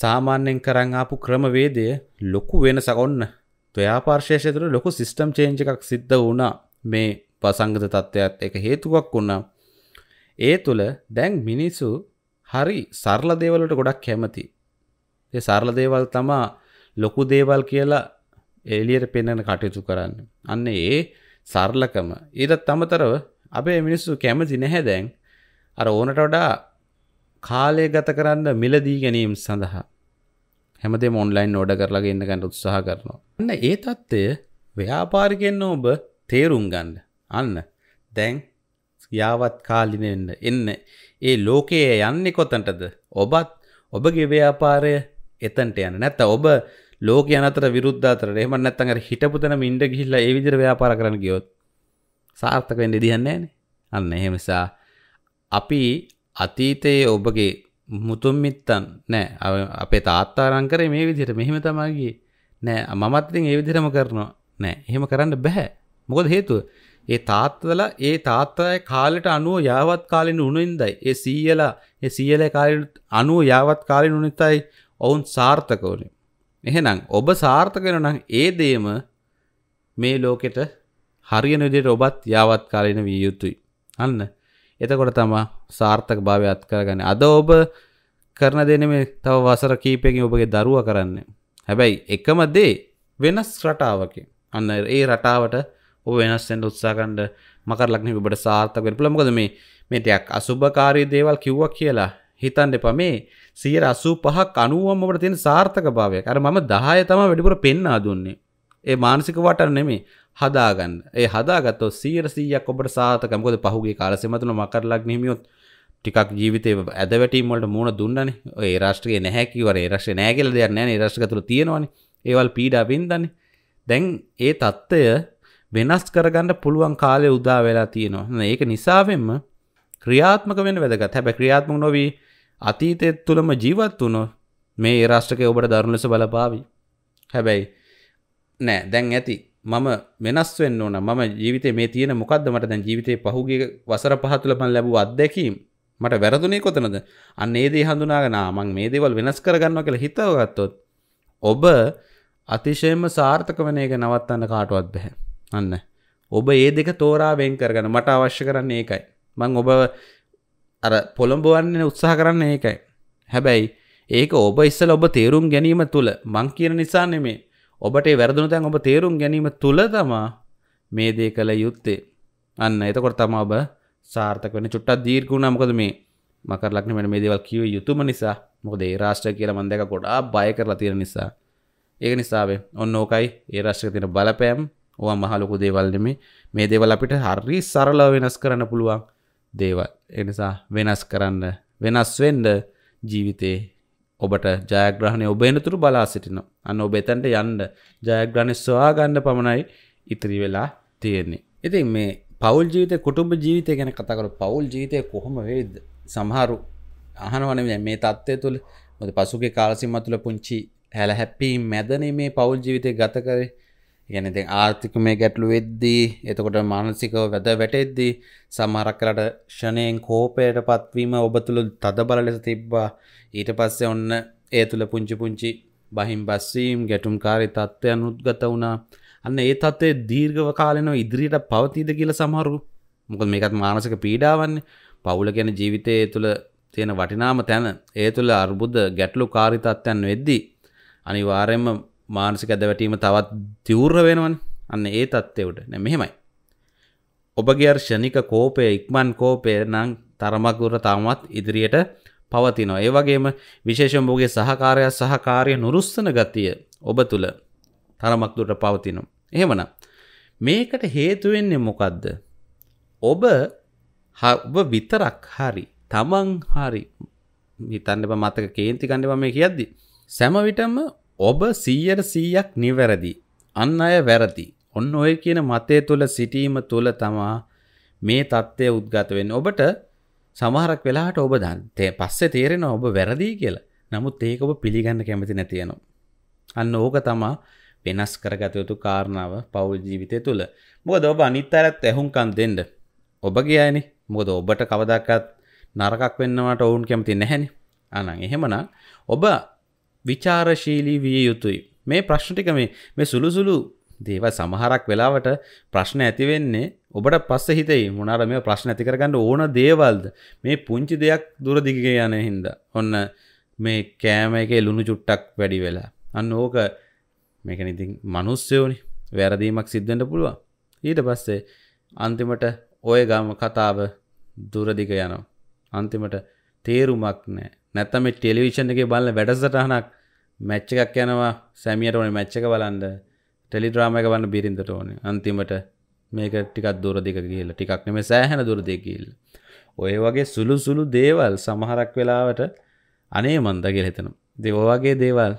සාමාන්‍යෙන් කරං ආපු ක්‍රමවේදය ලොකු වෙන සකොන්න ත්ව්‍යාපාර්ශේෂතුර ලොකු සිිස්ටම් චේන්ජ එකක් සිද්ධ වුණා මේ පසංගත තත්ත්වයක්ත් එක හේතුවක් වුණා ඒ තුළ දැන් මිනිස්සු හරි සරල දේවලට ගොඩක් කැමති ඒ සරල දේවල් තමා ලොකු දේවල් කියලා එලියට පෙන්න්න කටයුතු කරන්න අන්න ඒ සරලකම ඊටත් තමතරව අපේ මිනිස්සු කැමති නැහැ දැන් අර ඕනට වඩා කාලය ගත කරන්න මිලදී ගැනීම් සඳහා හැමදේ මොන්ලයින් ඕඩ කරලගේ ඉන්න ගැට උත්සාහ කරනවා. අන්න ඒ තත්ත්වය ව්‍යාපාරිකෙන්න්න ඔබ තේරුම් ගන්න අන්න දැන් යාවත් කාලින එන්න එන්න ඒ ලෝකයේ යන්නේ කොතන්ටද ඔබත් ඔබගේ ව්‍යාපාරය එතන්ට යන නැත්ත ඔබ ලෝක අනතර විරුද්ධතර එම නැත්තඟ හිටපුතන මින්ඩ ගිහිල්ල ඒ විදිර ව්‍යාපාර කරන ගියොත් සාර්ථකෙන් ඉදිහන්නේ අන්න එහෙමසා අපි අතීතයේ ඔබගේ මුතුන් මිත්තන් නෑ අපේ තාත්තාරං කරේ මේ විදිහට මෙහෙම තමයි නෑ මමත් ඉතින් ඒ විදිහටම කරනවා නෑ එහෙම කරන්න බෑ මොකද හේතුව ඒ තාත්තලා ඒ තාත්තාගේ කාලෙට අනුව යාවත් කාලෙන උණින්දයි ඒ සීයලා ඒ සීයලා කාලෙට අනුව යාවත් කාලෙන උණිතයි ඔවුන් සාර්ථක වුණේ එහෙනම් ඔබ සාර්ථක වෙනවා නම් ඒ දේම මේ ලෝකෙට හරියන විදිහට ඔබත් යාවත් කාලෙන විය යුතුයි අන්න එතකොට තමයි සාර්ථක භාවය අත්කරගන්න අද ඔබ කරන දෙන මේ තව වසර කීපයකින් ඔබගේ දරුව කරන්න හැබැයි එකම දේ වෙනස් රටාවක අන්න ඒ රටාවට ඔ වෙනස්සෙන්ට උත්සාකන්ඩ මකර ලක්න ඔබට සාර්ථක පළමකද මේ මේටයක් අසුභකාරී දේවල් කිව්වක් කියලා හිතන් දෙප මේ සියර අසූ පහක් අනුවම් ඔබට තියෙන සාර්ථක භාවය අර මම දහය තම වැඩිපුර පෙන්න්නා දුන්නේ ඒ මානසික වට නෙමේ හදාගන්න ඒ හදාගත්තොත් සීර සීයක් ඔබට සාතක මොකද පහුගේ කාල සෙමතුන මකරලක් හිමියොත් ටිකක් ජීවිතේ ඇද වැටීම් වලට මූණ දුන්නනේ ඔය ඒ රාෂ්ට්‍රයේ නැහැ කිව්වර ඒ රාෂ්ට්‍රේ නැහැ කියලා දෙයක් නැහැ නේ ඒ රාෂ්ට්‍රය තුල තියෙනවනේ ඒවල් පීඩා වින්දන්නේ දැන් ඒ தত্ত্বය වෙනස් කරගන්න පුළුවන් කාලය උදා වෙලා තියෙනවා ඒක නිසාවෙන්ම ක්‍රියාත්මක වෙන්න වැදගත් හැබැයි ක්‍රියාත්මක නොවි අතීතයේ තුලම ජීවත් වුණොත් මේ ඒ රාෂ්ට්‍රකේ ඔබට දරුණු ලෙස බලපාවි හැබැයි නෑ දැන් ඇති මම වෙනස් වෙන්න ඕන මම ජීවිතේ මේ තියෙන මොකද්ද මට දැන් ජීවිතේ පහුගිය වසර පහ තුල මම ලැබුව අත්දැකීම් මට වැරදුනේ කොතනද අන්න ඒ දේ හඳුනාගෙන මං මේ දේවල් වෙනස් කරගන්නවා කියලා හිතවගත්තොත් ඔබ අතිශයම සාර්ථක වෙන එක නවත්තන්න කාටවත් බෑ අන්න ඔබ ඒ දෙක තෝරා වෙන් කරගන්න මට අවශ්‍ය කරන්නේ ඒකයි මං ඔබ අර පොළඹවන්න උත්සාහ කරන්නේ ඒකයි හැබැයි ඒක ඔබ ඉස්සෙල් ඔබ තේරුම් ගැනීම තුල මං කියන නිසා නෙමෙයි ඔබට වැරදුන තැන් ඔබ තේරුම් ගැනීම තුළ තමා මේ දේ කළ යුත්තේ අන්න එතකොට තම ඔබ සාර්ථක වෙන චුට්ටක් දීර්ඝුණා මොකද මේ මකර ලග්න වෙන මේ දේවල් කියව යුතුම නිසා මොකද ඒ රාශ්‍රය කියලා මම දැක ගොඩාක් බය කරලා තියෙන නිසා ඒක නිසාවේ ඔන්න ඕකයි ඒ රාශ්‍රයක තියෙන බලපෑම් ඕවා මහ ලොකු දේවල් නෙමේ මේ දේවල් අපිට හරි සරලව වෙනස් කරන්න පුළුවන් දේවල් ඒ නිසා වෙනස් කරන්න වෙනස් වෙන්න ජීවිතේ ඔබට ජයග්‍රහණය ඔබ එනතුරු බලා සිටින. අන්න ඔබ එතැන්ට යන්න ජයග්‍රහණය ස්වාගන්න පමණයි ඉතිරි වෙලා තියෙන්නේ. ඉතින් මේ පවුල් ජීවිතය කුටුම්ඹ ජීවිතය ගැන කතාකර පවුල් ජීවිතය කොහොම වේද සමහරු අහනවන මේ තත්ත්වය තුළ මොද පසුගේ කාලසිම්ම තුළ පුංචි හැල හැප්පීම් මැදනේ මේ පවුල් ජීවිතය ගත කරේ ගැන ඉතින් ආර්ථිකමය ගැටලු වෙද්දී එතකොට මානසිකව වැද වැටෙද්දී සමහරක් කරට ෂණයෙන් කෝපයට පත්වීම ඔබ තුළ තද බල ලෙස තිබ්බා ඊට පස්සේ ඔන්න ඒ තුළ පුංචි පුංචි බහින් බස්වීම් ගැටුම්කාරී තත්ත්වයන් උද්ගත වුණා අන්න ඒ තත්ත්වය දීර්ඝව කාලෙනව ඉදිරියට පවතීද කියලා සමහරු මොකද මේකත් මානසික පීඩාවන්නේ පවුල ගැන ජීවිතයේ තුළ තියෙන වටිනාම තැන ඒ තුළ අර්බුද ගැටලු කාරී තත්ත්වයන් වෙද්දී අනිවාර්යයෙන්ම මානසික ඇදවැටීම තවත් තිවුර්ර වෙනවන් අන්න ඒ තත්ත්වවට නැ මෙහෙමයි. ඔබගේ අර්ෂණික කෝපය ඉක්මන් කෝපය නං තරමක්ගුර තාමත් ඉදිරියට පවතිනවා. ඒ වගේම විශේෂම්බෝගේ සහකාරයක් සහකාරය නුරුස්සන ගතිය ඔබ තුළ තරමක්දුට පවතිනවා. එහෙමන මේකට හේතුවෙන්නේ මොකක්ද. ඔබ ඔබ විතරක් හරි තමන් හරි හිතන්න මතක කේන්ති කණඩ මේ කියද්දි. සැමවිටම ඔබ සීයට සීයක් නිවැරදි අන්න අය වැරදි ඔන්න ඔය කියන මතය තුළ සිටීම තුළ තමා මේ තත්ත්වය උද්ගතවෙන් ඔබට සමහරක් වෙලාට ඔබ දන්තේ පස්සේ තේරෙන ඔබ වැරදිී කියලා නමුත් ඒක ඔබ පිළිගන්න කැමති නැතියනවා. අන්න ඕක තමා වෙනස් කරගතයුතු කාරණාව පවුල් ජීවිතය තුළ මොකද ඔබ අනිත් අරත් ඇහුම්කන් දෙෙන්ඩ ඔබගේ අයනි මොකද ඔබට කවදක්කත් නරකක් වෙන්නවට ඔවුන් කැමති නැහැනි අනං එහෙමනම් ඔබ විචාරශීලී විය යුතුයි. මේ ප්‍රශ්න ටික මේ මේ සුළු සුළු දේවල් සමහරක් වෙලාවට ප්‍රශ්න ඇති වෙන්නේ ඔබට පස්සේ හිතෙයි මොනාර මේ ප්‍රශ්න ඇති කරගන්න ඕන දේවල්ද මේ පුංචි දෙයක් දුර දිගට යන හින්දා. ඔන්න මේ කෑම එකේ ලුණු චුට්ටක් වැඩි වෙලා. අන්න ඕක මේකන ඉතින් මනුස්සයෝනි වැරදීමක් සිද්ධෙන්ට පුළුවන්. ඊට පස්සේ අන්තිමට ඔය ගම කතාව දුරදිග යනවා. අන්තිමට තේරුමක් නෑ නැත්තම ටෙලිවිෂන් එක බලන්න වැඩසටහනක් මැච්ච එකක් යනවා සැමියට ඕනේ මැච්ච එක බලන්න ටෙලිඩ්‍රාම එක බලන්න බිරිඳට ඕනේ අන්තිමට මේක ටිකක් දුර දිග ගිහිල්ලා ටිකක් නෙමෙයි සෑහෙන දුර දිග ගිහිල්ලා ඔය වගේ සුළු සුළු දේවල් සමහරක් වෙලාවට අනේ මන්ද කියලා හිතෙනවා ඉතින් ඔය වගේ දේවල්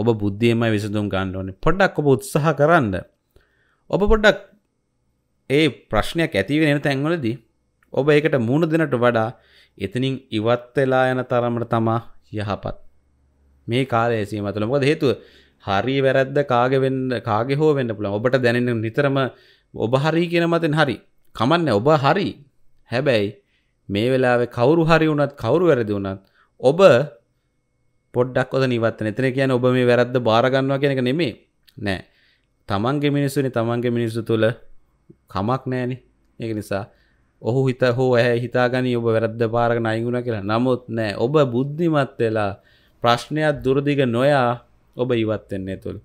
ඔබ බුද්ධියෙන්මයි විසඳුම් ගන්න ඕනේ පොඩ්ඩක් ඔබ උත්සාහ කරන්න ඔබ පොඩ්ඩක් ඒ ප්‍රශ්නයක් ඇති වෙන තැන්වලදී ඔබ ඒකට මුහුණ දෙනට වඩා එතනින් ඉවත් වෙලා යන තරමට තමා යහපත් මේ කාලය සීම තුළ මොකද හේතුව හරි වැරද්ද කාග වෙන්න කාග හෝ වෙන්න පුළුවන් ඔබට දැනෙන නිතරම ඔබ හරි කියන මතෙන් හරි කමන්න ඔබ හරි හැබැයි මේ වෙලාවේ කවුරු හරි වුණත් කවුරු වැරදි වුණත් ඔබ පොඩ්ඩක් ඔතන ඉවත් වෙන. එතන කියන්නේ ඔබ මේ වැරද්ද බාර ගන්නවා කියන එක නෙමෙයි. නෑ. තමන්ගේ මිනිස්සුනේ තමන්ගේ මිනිස්සු තුල කමක් නෑනේ. ඒක නිසා ඔහු හිත හෝ ඇහැ හිතාගනී ඔබ වැරද්ද පාරග නයිගුණ කියලා නමුත් නෑ ඔබ බුද්ධිමත් වෙලා ප්‍රශ්නයක් දුරදිග නොයා ඔබ ඉවත්වෙන්නේ තුළ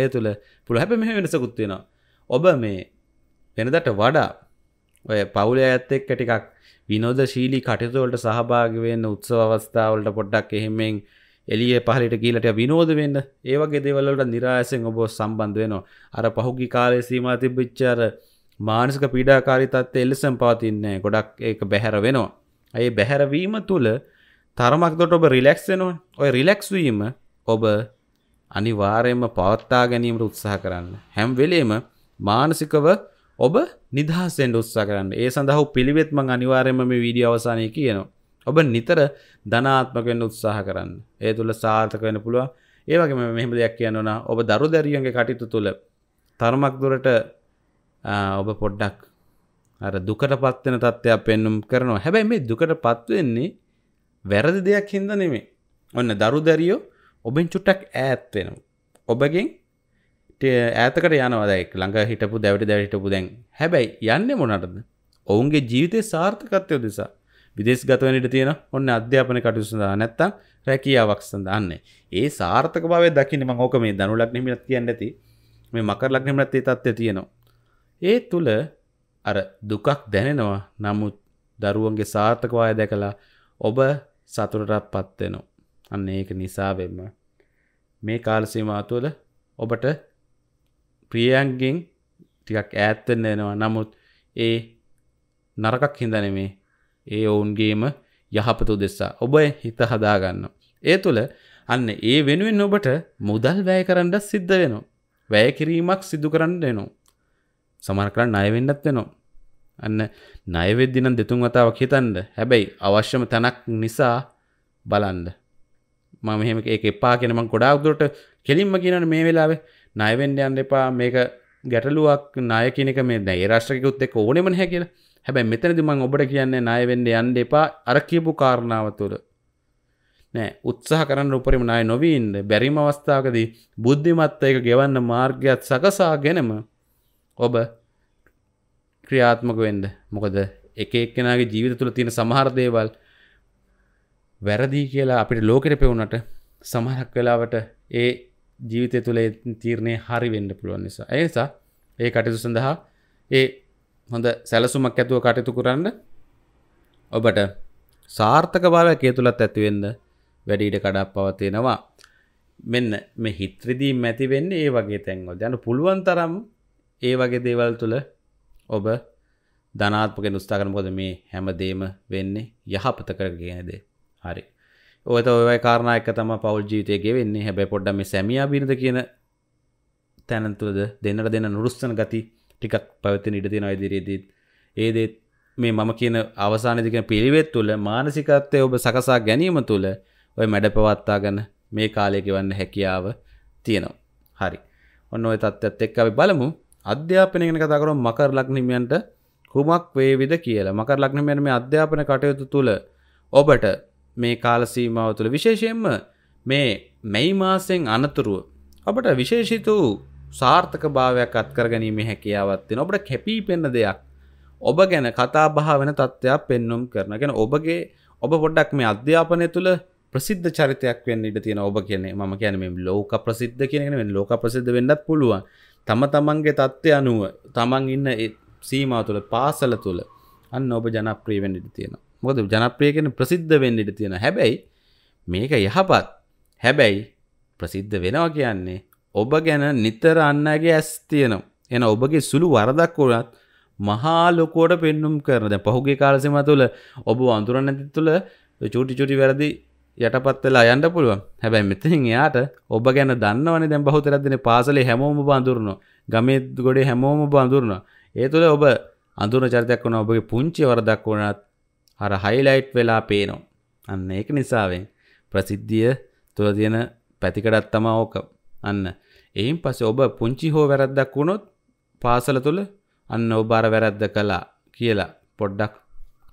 ඒ තුළ පුළ හැප මෙහ වෙනසකුත්තිෙනවා ඔබ මේ වෙනදට වඩා ඔය පවුල ඇත් එක්ක ටිකක් විනෝද ශීලි කටයුතුවලට සහභාගවෙන්න උත්සව අවස්ථාවලට පොඩ්ඩක් එහෙමෙන් එලිය පහලිට කියීලට විනෝද වෙන්න ඒවගේ දෙවල්ලට නිරායසෙන් ඔබ සම්බන්ධ වෙනවා අර පහුගි කාලය සීමා තිබ්චාර මානසික පීඩාකාරිතත් එල්ලෙසම් පවතින්නේ ගොඩක් ඒක බැහැර වෙනවා. ඇයි බැහැරවීම තුළ තරමක් දොට ඔබ රිලෙක්ස් වෙනවා ඔය රිලෙක්ස්වීම ඔබ අනිවාරයෙන්ම පවත්තා ගැනීමට උත්සාහ කරන්න. හැම් වෙලේම මානසිකව ඔබ නිදහසෙන්ට උත්සා කරන්න ඒ සඳහු පිළිවෙත්ම අනිවාරයෙන්ම මේ වීඩිය අවසානය කියනවා. ඔබ නිතර ධනාත්මකෙන් උත්සාහ කරන්න. ඒ තුළ සාර්ථක වෙන පුළුවන් ඒවගේ මෙහෙම දෙයක් කියනවා ඔබ දරු දැරියන්ගේ කටිතු තුළ තරමක් දුරට ඔබ පොඩ්ඩක් අර දුකට පත්වෙන තත්ත්වයක් පෙන්නුම් කරනවා හැබැයි මේ දුකට පත්වෙන්නේ වැරදි දෙයක් හින්ද නෙමේ ඔන්න දරු දැරියෝ ඔබෙන් චුට්ටක් ඈත්වෙනවා ඔබගෙන් ඈතකට යනවදයික් ළඟ හිටපු දැවට දැවිටපු දැන් හැබැයි යන්න මොනටද ඔවුන්ගේ ජීවිතය සාර්ථකත්වය දෙසා විදෙස් ගතවනට තියෙන ඔන්න අධ්‍යාපන කටයු සඳහා නැත්තම් රැකියාවක් සඳහන්නේ ඒ සාර්ථක බව දකිනම ඕක මේ දනුලක් නිමිත් කියන්න ඇති මේ මකරලක් නිමරත්තේ තත්ත්වය තියෙනවා ඒ තුළ අර දුකක් දැනෙනවා නමුත් දරුවන්ගේ සාර්ථකවාය දැකලා ඔබ සතුටටත් පත්වෙනවා. අන්න ඒක නිසාවෙන්ම මේ කාලසීමා තුළ ඔබට ප්‍රියන්ගෙන් ටිකක් ඈත්තෙන්න්න එනවා නමුත් ඒ නරකක් හිදනෙමේ ඒ ඔවුන්ගේම යහපතු දෙෙස්සා ඔබ හිත හදාගන්න. ඒ තුළ අන්න ඒ වෙනුවෙන් ඔබට මුදල් වැය කරන්නට සිද්ධ වෙනවා. වැය කිරීමක් සිදු කරන්න දෙනවා. සමහර කරලා ණය වෙන්නත් වෙනවා. අන්න ණයවෙද්දි නම් දෙතුන් වතාවක් හිතන්න. හැබැයි අවශ්‍යම තැනක් නිසා බලන්න. මම මෙහෙම ඒක එපා කියන මම ගොඩාක් දුරට කෙලින්ම කියනවනේ මේ වෙලාවේ ණය වෙන්න යන්න එපා. මේක ගැටලුවක් ණය කියන එක මේ දැන් ඒ රාष्ट्रකෙකුත් එක්ක ඕනෙම නැහැ කියලා. හැබැයි මෙතනදී මම ඔබට කියන්නේ ණය වෙන්න යන්න එපා අර කියපු කාරණාව තුළ. නෑ උත්සාහ කරන්න උපරිම ණය නොවී ඉන්න බැරිම අවස්ථාවකදී බුද්ධිමත්ව ඒක ගෙවන්න මාර්ගයත් සකසාගෙනම ඔබ ක්‍රියාත්මක වෙන්ද මොකද එක එක්කෙනගේ ජීවිත තුළ තියෙන සමහරදේවල් වැරදිී කියලා අපිට ලෝකෙට පෙවුනට සමහරක් වෙලාවට ඒ ජීවිතය තුළේ තීරණය හරි වෙන්ඩ පුළුවන් නිසා ඒසා ඒ කටයුතු සඳහා ඒ හොඳ සැලසුමක් ඇතුව කටයුතු කරන්න ඔබට සාර්ථක භාවයක් ඒ තුළත් ඇතිවෙන්න වැඩීට කඩක් පවතිනවා මෙන්න මේ හිත්‍රදීම් ඇතිවෙන්නේ ඒ වගේ තැන්වල් යන පුළුවන් තරම් ඒ වගේ දේවල් තුළ ඔබ ධනාත්මක නුස්ථාකරමකොද මේ හැම දේම වෙන්නේ යහපත කරගෙනද හරි ඔත ඔය කාරණයක තම පවල් ජීතයගේ වෙන්නේ හැබැ පොඩ්ඩම සැමියා බිරිඳ කියන තැනතුද දෙන්නට දෙන්න නුරුස්සන ගති ටිකක් පැවති නිඩතින අයිදිරයේදීත් ඒදේත් මේ මම කියන අවසානදිකන පිළිවෙත් තුළ මානසිකත්තය ඔබ සකසා ගැනීම තුළ ඔය මැඩ පවත්තා ගැන මේ කාලයකි වන්න හැකියාව තියෙනවා හරි ඔන්න ඔය තත්ත්ත් එක් අපි බලමු අධ්‍යාපනය ගැන කතා කරොත් මකර ලග්නිමියන්ට කුමක් වේවිද කියලා. මකර ලග්නිමියන් මේ අධ්‍යාපන කටයුතු තුළ ඔබට මේ කාල සීමාව තුළ විශේෂයෙන්ම මේ මැයි මාසයෙන් අනතුරුව ඔබට විශේෂිත වූ සාර්ථකභාවයක් අත්කර ගැනීමේ හැකියාවක් තියෙන ඔබට කැපී පෙනෙන දෙයක් ඔබ ගැන කතා බහ වෙන තත්ත්වයක් පෙන්වුම් කරන. ගැන ඔබගේ ඔබ පොඩ්ඩක් මේ අධ්‍යාපනය තුළ ප්‍රසිද්ධ චරිතයක් වෙන්න ඉඩ තියෙන ඔබ කියන්නේ මම කියන මේ ලෝක ප්‍රසිද්ධ කියන එක නෙමෙයි ලෝක ප්‍රසිද්ධ වෙන්නත් පුළුවන්. තම තමන්ගේ තත්ත්වය අනුව තමන් ඉන්න සීමාව තුළ පාසල තුළ අන්න ඔබ ජනප්‍රී වෙන්ඩිට තියෙන මොද ජනප්‍රියකෙන ප්‍රසිද්ධ වෙන්ඩිට තියෙන හැබැයි මේක යහපත් හැබැයි ප්‍රසිද්ධ වෙනවා කියන්නේ ඔබ ගැන නිතර අන්නගේ ඇස් තියනවා එන ඔබගේ සුළු වරදක් වුණත් මහා ලොකෝට පෙන්නුම් කරන දැන් පහුගේ කාලසීමා තුළ ඔබ අඳුරන තුළ චූටි චූටි වැරදි යටපත් වෙලා යන්න පුළුවන් හැබැයි මෙතනින් එයාට ඔබ ගැන දන්නවනේ දැන් බහුතරයක් දෙනේ පාසලේ හැමෝම ඔබ අඳුරනවා ගමේ ගොඩේ හැමෝම ඔබ අඳුරනවා ඒ තුළ ඔබ අඳුරන චරිතයක් වුණා ඔබගේ පුංචි වරදක් වුණත් අර හයිලයිට් වෙලා පේනවා අන්න ඒක නිසාවෙන් ප්‍රසිද්ධිය තුළ තියෙන පැතිකඩක් තමයි ඕක අන්න එයින් පස්සේ ඔබ පුංචි හෝ වැරද්දක් වුණොත් පාසල තුළ අන්න ඔබ අර වැරද්ද කළා කියලා පොඩ්ඩක්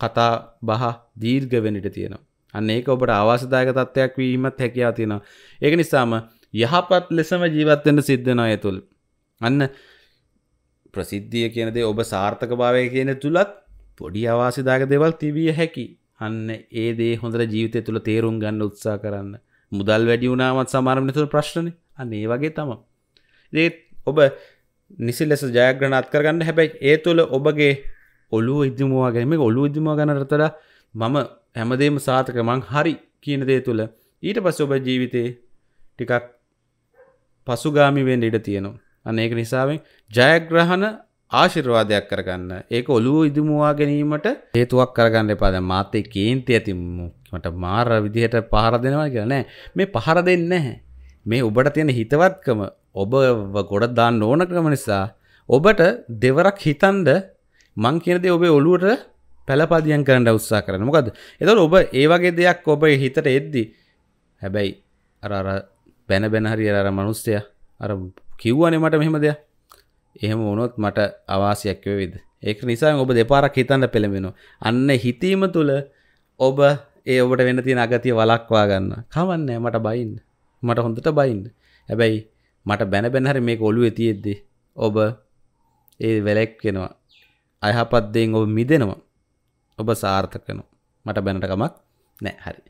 කතා බහ දීර්ඝ වෙන්නට තියෙනවා අන්න ඒක ඔබට අවශ්‍යදායක තත්ත්වයක් වීමත් හැකියාව තියෙනවා. ඒක නිසාම යහපත් ලෙසම ජීවත් වෙන්න සිද්ධ වෙනවා ඒ තුළ. අන්න ප්‍රසිද්ධිය කියන දේ ඔබ සාර්ථකභාවය කියන තුලත් පොඩි අවාසිදායක දේවල් තිබිය හැකි. අන්න ඒ දේ හොඳට ජීවිතය තුළ තේරුම් ගන්න උත්සාහ කරන්න. මුදල් වැඩි වුණාමත් සමහරවිට තුළ ප්‍රශ්නනේ. අන්න ඒ වගේ තමයි. ඒත් ඔබ නිසි ලෙස ජයග්‍රහණත් කරගන්න හැබැයි ඒ තුළ ඔබගේ ඔළුව ඉදමුවා ගැනීම ඔළුව ඉදමුවා ගන්න රතර මම හැමදේම සාතක මං හරි කියන දේ තුළ ඊට පස්ස ඔබ ජීවිතේ ටිකක් පසුගාමි වෙන්න ඉඩ තියෙනවා. අන්න ඒක නිසාවෙන් ජයග්‍රහණ ආශිර්වාදයක් කරගන්න. ඒක ඔළුව ඉදමුවා ගැනීමට හේතුවක් කරගන්න එපා. දැන් මාත් ඒ කේන්ති ඇති මට මාර විදිහට පහර දෙනවා කියලා නෑ. මේ පහර දෙන්නේ නැහැ. මේ ඔබට තියෙන හිතවත්කම ඔබව ගොඩ දාන්න ඕනකම නිසා ඔබට දෙවරක් හිතන්ද මං කියන දේ ඔබේ ඔළුවට පැලපදියන් කරන්න උත්සා කරන මොකද එතකොට ඔබ ඒ වගේ දෙයක් ඔබ හිතට එද්දි හැබැයි අර අර බැන බැන හරි අර මනුස්සයා අර කිව්වනේ මට මෙහෙම දෙයක් එහෙම වුණොත් මට අවාසියක් වෙවිද ඒක නිසා ඔබ දෙපාරක් හිතන්න පෙළඹෙනවා අන්න හිතීම තුළ ඔබ ඒ ඔබට වෙන තියෙන අගතිය වලක්වා ගන්න කවන්නේ මට බයින්න මට හොඳට බයින්න හැබැයි මට බැන බැන හරි මේක ඔළුවේ තියෙද්දි ඔබ ඒ වැලැක් වෙනවා අයහපත් දෙයින් ඔබ මිදෙනවා ඔබ සාර්ථකනු මට බැනටකමක් නෑ හරි.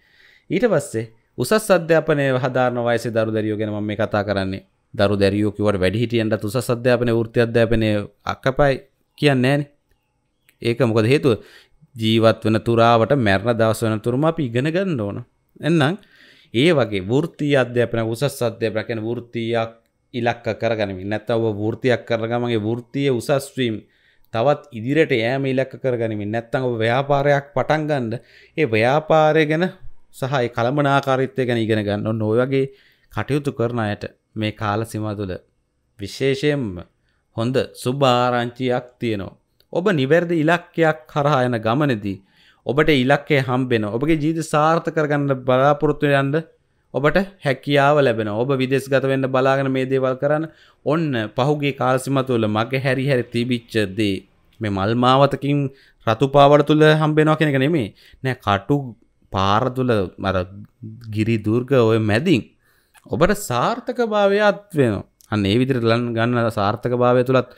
ඊට පස්සේ උසස් අධ්‍යාපනය හදාරන වයස දරු දැරියෝ ගෙන මේ කතා කරන්නේ දරු දැරියෝ කිවට වැඩිහිටියන්ට උසස් අධ්‍යාපනය ෘති අධ්‍යාපනය අක්කපයි කියන්න නෑන ඒක මොකද හේතුව ජීවත් වන තුරාවට මැරණ දවස වන තුරම අපි ඉගෙන ගන්න ඕන එන්නම් ඒ වගේ වෘතිය අධ්‍යාපන උසස් අධ්‍යාපන කියන වෘතියක් ඉලක්ක කරගනිමින් නැත්නම් ඔබ වෘතියක් කරගමගේ වෘතිය උසස් වීම තවත් ඉදිරට යෑම ඉලක්ක කරගනිමින් නැත්තඟ ව්‍යාපාරයක් පටන් ගන්න ඒ ව්‍යාපාරය ගැන සහයි කළමනාකාරිත්වය ගැන ඉගෙන ගන්න ඔන්න ඔයගේ කටයුතු කරන අයට මේ කාල සිමතුළ විශේෂයෙන්ම හොඳ සුභාරංචියක් තියෙනවා. ඔබ නිවැරදි ඉලක්කයක් කරහා යන ගමනදී ඔබට ඉලක්කේ හම්බෙන ඔබගේ ජීවිත සාර්ථක කරගන්න බලාපොරොත්තු යන්න ඔබට හැකියාව ලැබෙන ඔබ විදෙස් ගතවෙන්න බලාගෙන මේ දේවල් කරන්න ඔන්න පහුගේ කාල්සිමතුවල මගේ හැරි හැරි තිබිච්චදේ මේ මල්මාවතකින් රතුපාවට තුළ හම්බෙනවා කෙනෙක නෙමේ නෑ කටු පාරතුල මර ගිරි දුර්ග ඔය මැදින් ඔබට සාර්ථක භාවයත් වෙන අන්න ඒ විදිර ලන් ගන්න සාර්ථක භාවය තුළත්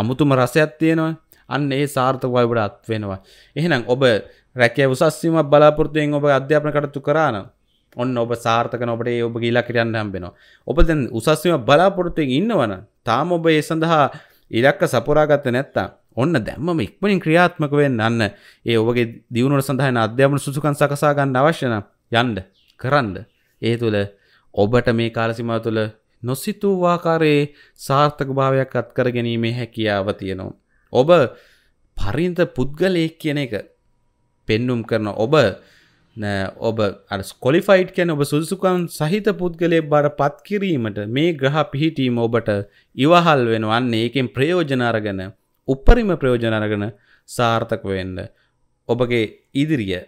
අමුතුම රසයක් තියෙනවා අන්න ඒ සාර්ථකවයබට අත්වෙනවා එහෙනම් ඔබ රැකේ උසස්වීමක් බලාපොරතුයෙන් ඔබ අධ්‍යාපන කටතු කරානම් ඔන්න ඔබ සාර්ථකන ඔබට ඔබ ගිලා කරන්න හම්බෙනවා ඔබ දැන් උසස්ම බලාපොරොත්තුවෙන් ඉන්නවන තාම ඔබ ඒ සඳහා ඉලක්ක සපුරාගත්ත නැත්තා ඔන්න දැම්මම ඉක්මනින් ක්‍රියාත්මක වෙන්න අන්න ඒ ඔබගේ දියුණුවට සඳහන අධ්‍යාපන සුසුකන් සකසා ගන්න අවශ්‍යන යන්න කරන්න ඒ තුළ ඔබට මේ කාලසිමා තුළ නොසිතූ වාකාරයේ සාර්ථක භාවයක් අත්කර ගැනීමේ හැකියාව තියෙනවා. ඔබ පරින්ත පුද්ගලයෙක් කියන එක පෙන්නුම් කරන ඔබ ඔබ කොලිෆයිට් කැන ඔබ සුදුසුකන් සහිත පුද්ගලය බර පත්කිරීමට මේ ග්‍රහ පිහිටීම ඔබට ඉවහල් වෙනවන්නේ ඒකෙන් ප්‍රයෝජනාරගන උපරිම ප්‍රයෝජනාරගන සාර්ථක වෙන්න. ඔබගේ ඉදිරිය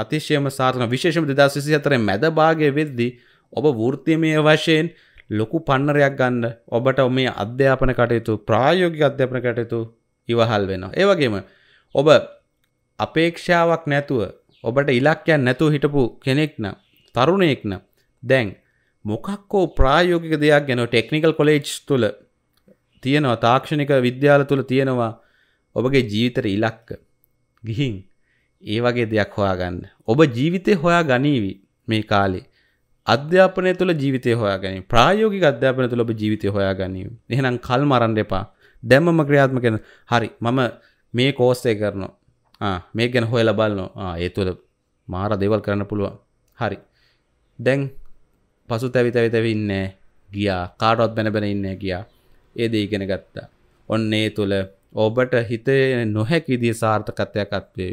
අතිශයම සාර්ථන විශේෂම දෙදස් විසි අතරේ මැද භාගය වෙද්දි ඔබ වෘත්තිමය වශයෙන් ලොකු පන්නරයක් ගන්න ඔබට මේ අධ්‍යාපන කටයුතු ප්‍රායෝගික අධ්‍යාපන කටයුතු ඉවහල් වෙනවා. ඒවගේම ඔබ අපේක්ෂාවක් නැතුව ඔබට ඉලක්කයක් නැතුව හිටපු කෙනෙක් නම් තරුණයෙක් නම් දැන් මොකක්කෝ ප්‍රායෝගික දෙයක් ගැන ටෙක්නිකල් කොලේජ් තුල තියෙනවා තාක්ෂණික විද්‍යාල තුල තියෙනවා ඔබගේ ජීවිතේ ඉලක්ක ගිහින් ඒ වගේ දෙයක් හොයාගන්න ඔබ ජීවිතේ හොයා ගනීවි මේ කාලේ අධ්‍යාපනය තුළ ජීවිතය හොයාගනි ප්‍රායෝගික අධ්‍යාපන තුළ ඔබ ජීවිතය හොයාගනීම එහෙනම් කල් මරන්න එපා දැම්මම ක්‍රියාත්මකෙන හරි මම මේ කෝස්සය කරනවා මේ ගැන හොයල බලනවා ඒතුවල මාර දෙවල් කරන්න පුළුවන් හරි දැන් පසු තැවි තැවි තැවින්න ගියා කාටොත් බැනබැන ඉන්න ගියා ඒද ඉගෙන ගත්තා ඔන්න ඒ තුළ ඔබට හිතේ නොහැක් විදිිය සාර්ථකත්වයක් අත්වේ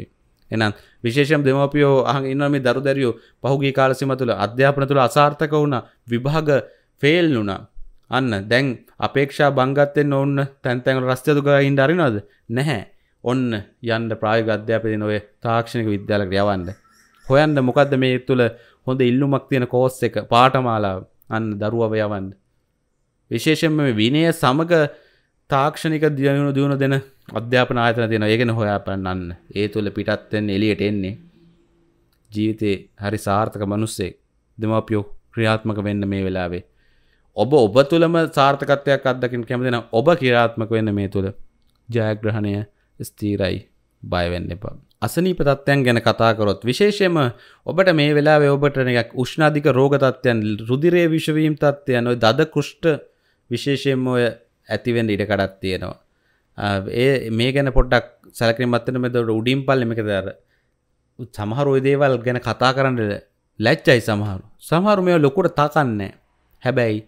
එනම් විශේෂම් දෙමපියෝ අහන් ඉන්න මේ දරු දැරියෝ පහුගේ කාලසිම තුළ අධ්‍යාපන තුළ අසාර්ථක වුණ විභාග ෆෙල් වුණා අන්න දැන් අපේක්ෂා බංගත්තෙන් ඔවන්න තැන්තැන් රස්්‍යතුක ඉන්ඩරිනොද නැහැ ඔන්න යන්න ප්‍රායග අධ්‍යාපති නොය තාක්ෂණක විද්‍යාලක යවන්න හොයන්න මොකක්ද මේ තුළ හොඳ ඉල්ලුමක් තියෙන කෝස් එක පාටමාලා අන්න දරුවව යවන්න විශේෂෙන් මේ විනය සමග තාක්ෂණික දියුණු දියුණු දෙන අධ්‍යාපන ආයතන තියෙන ඒගෙන හොයා පන්නන්න ඒ තුළ පිටත්වෙන් එලියට එන්නේ ජීවිතේ හරි සාර්ථක මනුස්සේ දෙමපියෝ ක්‍රියාත්මක වෙන්න මේ වෙලාවේ ඔබ ඔබ තුළම සාර්ථකත්වයක් අත්දකින් කැමතින ඔබ ක්‍රියාත්මක වෙන්න මේ තුළ ජයග්‍රහණය ස්තීරයි බයවෙන්න එපා. අසනීප තත්ත්වයන් ගැන කතාකරොත් විශේෂයම ඔබට මේ වෙලා ඔබට එකක් උෂ්නාධික රෝගතත්වයන් රුදිරේ විශවීම් තත්වයන් ඔය දද කෘෂ්ට විශේෂයෙන්ම ඔය ඇතිවෙන් ඉඩකඩත් තියෙනවා. ඒ මේ ගැන පොඩ්ඩක් සැලකිරීමත්තන මෙදවට උඩින් පල්ල එක දර සමහරෝය දේවල් ගැන කතා කරන්න ලැච්චයි සමහරු සමහරු මේ ලොකුට තාකන්නේ හැබැයි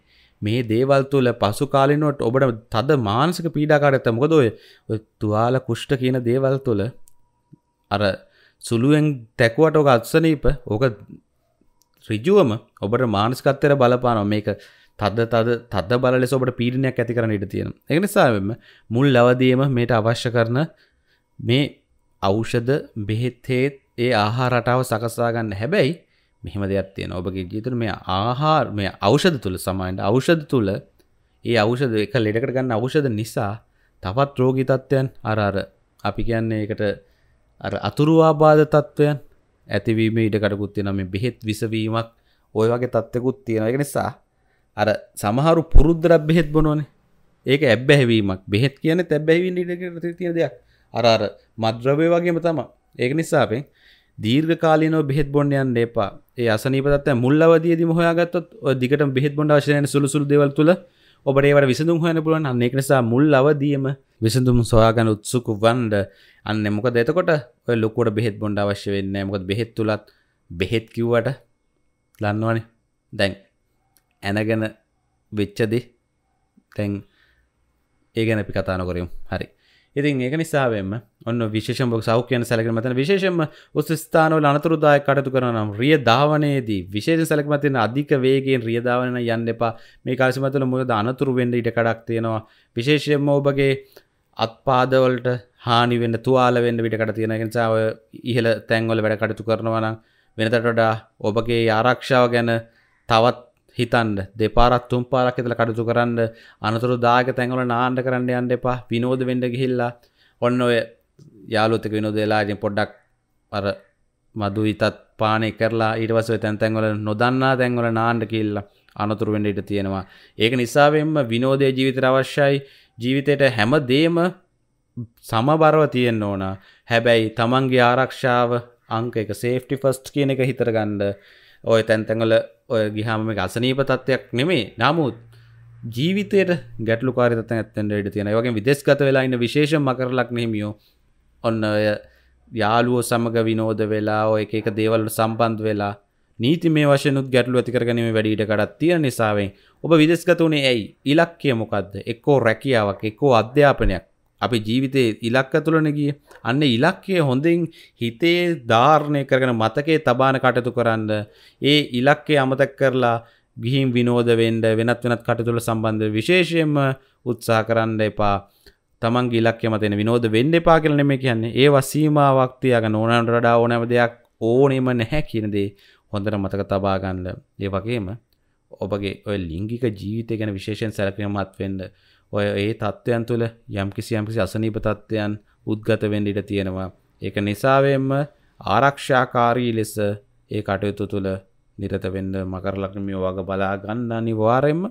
මේ දේවල් තුළ පසු කාලිනොට ඔබට තද මානසික පීඩාකාර ඇත මොකද ඔය තුවාල කුෂ්ට කියන දේවල් තුළ අර සුළුවෙන් තැකුවට ඕක අත්සනීප ඕක රිජුවම ඔබට මානසිකත්තර බලපානවා මේක තද තද තද බල ලෙස ඔබට පීඩනයක් ඇති කරන්න ඉඩ තියෙන එක නිසාවෙම මුල් ලවදීම මේට අවශ්‍ය කරන මේ ඖෂධ බෙහෙත් ඒ ආහාර රටාව සකසා ගන්න හැබැයි මෙහෙම දෙයක් තියෙන ඔබගේ ජීතර මේ ආහාර මේ අවෂධ තුළ සමයින්ට අවෂධ තුළ ඒ අවෂධ එක ලෙඩකට ගන්න අවෂධ නිසා තවත් රෝගී තත්ත්වයන් අර අර අපි කියන්නේ එකට අර අතුරුවාබාධ තත්ත්වයන් ඇතිවීම ඉඩකටකුත් තියෙන මේ බෙහෙත් විසවීමක් ඔය වගේ තත්ත්වකුත් තියෙන එක නිසා අර සමහරු පුරුද්දරක් බෙහෙත් බොනවනේ ඒක ඇබ්බැහැවීමක් බෙහෙත් කියන්නේ තැබ්බැහිවීම ඉඩකට තියෙන දෙයක් අර අර මද්‍රව්‍ය වගේම තමයි ඒක නිසා අපෙන් දීර්ඝකාලීනව බෙහෙත් බොන්න යන්න එපා ඒ අසනීපතත් මුල්ලවදීද හොයාගත්තත් දිකට බෙත් බොඩ වශයන සුළුසුල් දෙවල් තුළ ඔබට ඒවට විසඳුම් හොයන පුළුවන් අන්නේ නිසා මුල්ලවදියම විසඳුම් සොයාගන්න උත්සුකු වන්ඩ අන්න මොක දෙතකොට ලොකොට බෙත් බොඩ අවශ්‍ය වෙන්න මොකද බෙත් තුලත් බෙහෙත් කිව්වට ලන්නවන දැන් ඇනගැන වෙච්චදි තැන් ඒ ගැන අපි කතානොකරයම් හරි ඉතින් ඒක නිසාවෙන්ම ඔන්න විශේෂ බොක් සෞ කියන සැලකන මතන විශේෂම උස් ස්ථානවල අනතුරුදාය කටතු කරනම් රිය ධාවනයේදී විශේෂ සැලකම තියෙන අධික වේගයෙන් රිය ධාවනය යන්න එපා මේ කාලසීමා තුළ මොකද අනතුරු වෙන්න ඉඩ කඩක් තියෙනවා විශේෂයෙන්ම ඔබගේ අත්පාදවලට හානි වෙන්න තුවාල වෙන්න ඉඩ කඩ තියෙන නිසා ඔය ඉහළ තැන්වල වැඩ කටයුතු කරනවා නම් වෙනතට වඩා ඔබගේ ආරක්ෂාව ගැන තවත් හිතන්ඩ දෙපාරත් තුම් පාරක් එතල කටතු කරන්න අනතුරු දාග තැන්වල නාන්ඩ කරන්න යන්න එපා විනෝද වෙන්ඩ ගිහිල්ලා ඔන්න ඔය යාලුතක විනෝද වෙලාගෙන් පොඩ්ඩක් අර මදු ඉතත් පානය කරලා ඊටවස තැන් තැන්වල නොදන්නා තැන්වල නාන්ඩ කිල්ල අනතුරු වෙන්ඩ ඉට තියෙනවා ඒක නිසාවෙන්ම විනෝදය ජීවිතර අවශ්‍යයි ජීවිතයට හැම දේම සමබරව තියෙන් ඕන හැබැයි තමන්ගේ ආරක්ෂාව අංක එක සේෆ්ටි ෆස්ට් කියන එක හිතරගණ්ඩ ඔය තැන්තැඟල ඔය ගිහාම මේ අසනීප තත්ත්වයක් නෙමේ නමුත් ජීවිතයට ගැටලු කාර තැත්තැට තියෙන වගේ විදෙස්ගත වෙලාන්න විශේෂ මකරලක් නෙමියෝ ඔන්න ඔය යාලුවෝ සමඟ විනෝද වෙලා ඔය එක දේවල්ල සම්බන්ධ වෙලා නීති මේ වශනුත් ගැටලු ඇතිකරගනීම වැඩිට කඩත් තියෙන නිසාවෙන් ඔබ විදෙස්ගත වනේ ඇයි ඉලක්කය මොකක්ද එක්කෝ රැකියාවක් එක්කෝ අධ්‍යාපනයක් අපි ජීවිතයේ ඉලක්ක තුළන ගිය අන්න ඉලක්කය හොඳින් හිතේ ධාරණය කරගෙන මතකේ තබාන කටයුතු කරන්න ඒ ඉලක්කේ අමතක කරලා ගිහින් විනෝද වෙන්න වෙනත් වෙනත් කටයුතුල සම්බන්ධ විශේෂයෙන්ම උත්සාහ කරන්න එපා තමන්ගේ ඉලක්කය මත එන විනෝද වෙන්න එපා කියලා නෙමෙයි කියන්නේ ඒවා සීමාවක් තියාගෙන ඕනෑමට වඩා ඕනෑම දෙයක් ඕනෙම නැහැ කියන දේ හොඳට මතක තබා ගන්න ඒ වගේම ඔබගේ ඔය ලිංගික ජීවිතය ගැන විශේෂයෙන් සැලකීමත් වෙන්න ඔය ඒ තත්ත්වයන් තුළ යම්කිසි යම්කිසි අසනීප තත්ත්වයන් උද්ගත වෙන්ඩිට තියෙනවා ඒක නිසාවෙන්ම ආරක්ෂාකාරී ලෙස ඒ කටයුතු තුළ නිරතවෙන්න මකරලක්නමිය වග බලා ගන්න අනිවාරෙන්ම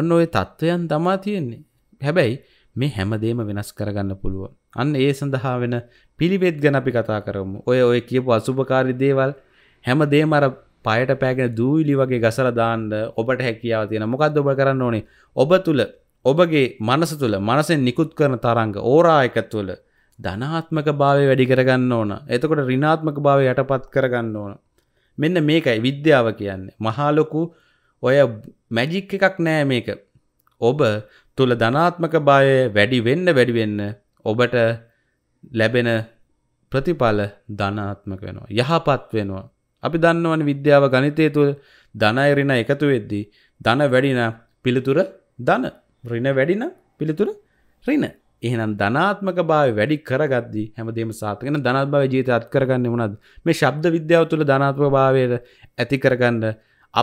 ඔන්න ඔය තත්ත්වයන් තමා තියෙන්නේ හැබැයි මේ හැමදේම වෙනස් කරගන්න පුළුව අන්න ඒ සඳහා වෙන පිළිවෙත් ගැන අපි කතා කරමු ඔය ඔය කියපු අසුභකාරි දේවල් හැම දේ මර පයට පෑගෙන දූවිලි වගේ ගසර දාන්න ඔබට හැකියාව තියෙන මොකක්ද ඔබ කරන්න ඕනේ ඔබ තුළ ඔබගේ මනස තුළ මනසෙන් නිකුත් කරන තරංග ඕරා එක තුළ ධනාත්මක භාවය වැඩි කරගන්න ඕන එතකොට රිනාත්මක භාවය යටපත් කරගන්න ඕන මෙන්න මේකයි විද්‍යාව කියන්නේ මහාලොකු ඔය මැජික් එකක් නෑ මේක ඔබ තුළ ධනාත්මක භාවය වැඩි වෙන්න වැඩි වෙන්න ඔබට ලැබෙන ප්‍රතිඵල ධනාත්මක වෙනවා යහපත් වෙනවා අපි දන්නවන විද්‍යාව ගනිතය තුළ ධනයිරින එකතු වෙද්දී ධන වැඩින පිළිතුර ධන රින වැඩින පිළිතුර රින එහෙනම් ධනාත්මක භාව වැඩි කරගද්දි හැමදේම සාර්ථකන ධනාත්මක භාවය ජීවිතය අත් කරගන්නේ මොනවද මේ ශබ්ද විද්‍යාව තුළ ධනාත්මක භාවයට ඇති කරගන්න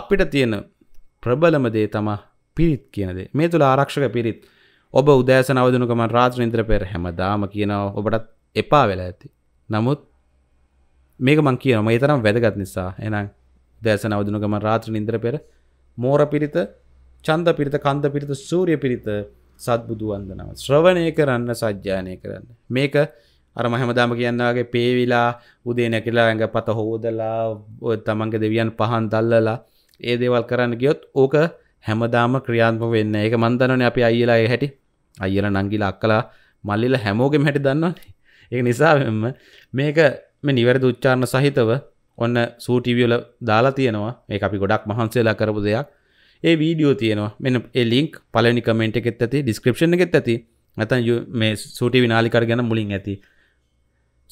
අපිට තියෙන ප්‍රබලම දේ තමයි පිරිත් කියන දේ මේ තුළ ආරක්ෂක පිරිත් ඔබ උදෑසන අවදිනු ගමන් රාත්‍රී නිද්‍ර පෙර හැමදාම කියනවා ඔබටත් එපා වෙලා ඇති නමුත් මේක මං කියනවා මේ තරම් වැදගත් නිසා එහෙනම් උදෑසන අවදිනු ගමන් රාත්‍රී නිද්‍ර පෙර මෝර පිරිත චන්ද පිරිත කන්ද පිරිත සූරිය පිරිත සත්බුදු වන්දනාව ශ්‍රවණය කරන්න සජ්්‍යානය කරන්න. මේක අර මහමදාම කියන්නගේ පේවිලා උදේ නැකිලා ඇඟ පත හෝදලා තමන්ග දෙවියන් පහන් දල්ලලා ඒ දේවල් කරන්න ගියොත් ඕක හැමදාම ක්‍රියාන්ම වෙන්න ඒ මන්දනන අපි අයිලා හැටි අයිල නංගිලා අක්කලා මල්ලිල හැමෝගෙම හැටි දන්නන්නේ ඒ නිසාම මේක මේ නිවැරදි උච්චාරණ සහිතව ඔන්න සූටිවියල දාලා තියෙනවා ඒ අපි ගොඩක් මහන්සේලා කරපු දෙයක් ඒ වීඩියෝ තියෙනවා මෙන්න ඒ ලින්ක් පලනි කමෙන්ට් එකෙත් ඇති ඩිස්ක්‍රපෂණ එකෙත් ඇති නැතන් මේ සූටි විනාලිකර ගැන මුලින් ඇති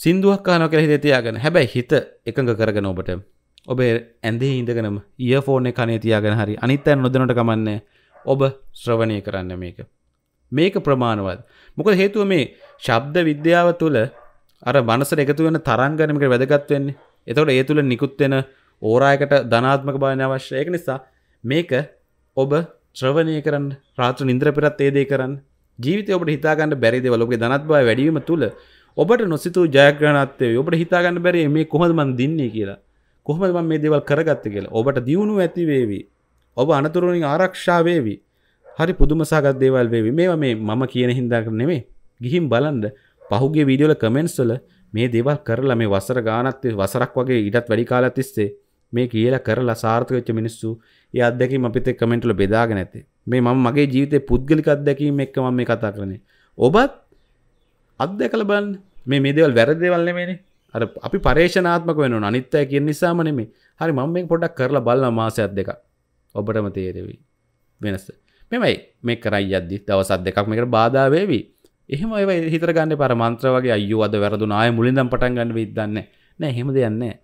සිින්දුවක් කානො කර හිතතියාගෙන හැබැයි හිත එකඟ කරගෙන ඔබට ඔබේ ඇන්දේ ඉඳගෙනම ඒ ෆෝන කනේ තියාගෙන හරි අනිත්තැන් නොදනට කමන්නේ ඔබ ශ්‍රවණය කරන්න මේක මේක ප්‍රමාණවත් මොක හේතුව මේ ශබ්ද විද්‍යාව තුළ අර මනසර එකතු වෙන තරංගනමක වැදගත් වෙන්නේ එතකොට ඒ තුළ නිකුත්වෙන ඕරායකට ධනාත්මක භාන අවශ්‍යයක නිසා මේක ඔබ ශ්‍රවණය කරන්න රාත්‍ර නින්ද්‍ර පෙරත් ඒදේ කරන්න ජීවිත ඔබට හිතාගන්න බැරිද වලගේ දනත් බව වැඩීම තුළ ඔබට නොසිතු ජයග්‍රණත්වේ ඔබට හිතාගන්න බැරි මේ කොහොමදමන් දින්නේ කියලා කොහොමද මම මේ දේවල් කරගත්ත කියලා ඔබට දියුණු ඇති වේවි ඔබ අනතුරුවලින් ආරක්ෂා වේවි හරි පුදුම සාගත දේවල් වේවි මේවා මේ මම කියන හින්දා නෙමෙයි ගිහින් බලන්න පහුගිය වීඩියෝ වල කමෙන්ට්ස් වල මේ දේවල් කරලා මේ වසර ගානක් වසරක් වගේ ඊටත් වැඩි කාලයක් තිස්සේ මේ කියල කරලා සාර්ථකච්ච මිනිස්සු ඒ අදැකීම අපිත කමෙන්ටල බෙදාගෙන ඇතේ මේ මම මගේ ජීවිතය පුද්ගලික අත්දැකීම එක්ක මම මේ කතා කරන්නේ ඔබත් අත්දැකල බන් මේ මේදවල් වැරදේවල්ල මේනේ අර අපි පරේෂනාත්මක වෙන අනිත්තය කිය නිසාම නෙමේ හරි මම මේ පොඩක් කරලා බල්ල මාසයක් දෙක ඔබටම තේරෙවී වෙනස මෙමයි මේ කරයි අද්දි දවසත් දෙකක් මේකට බාධාවේවි එහෙම ඒ හිතරගන්න පරමන්ත්‍ර වගේ අයු අද වැරදුනාය මුලින්දම් පටන් ගන්න විදන්න නෑ හෙම දෙයන්නේ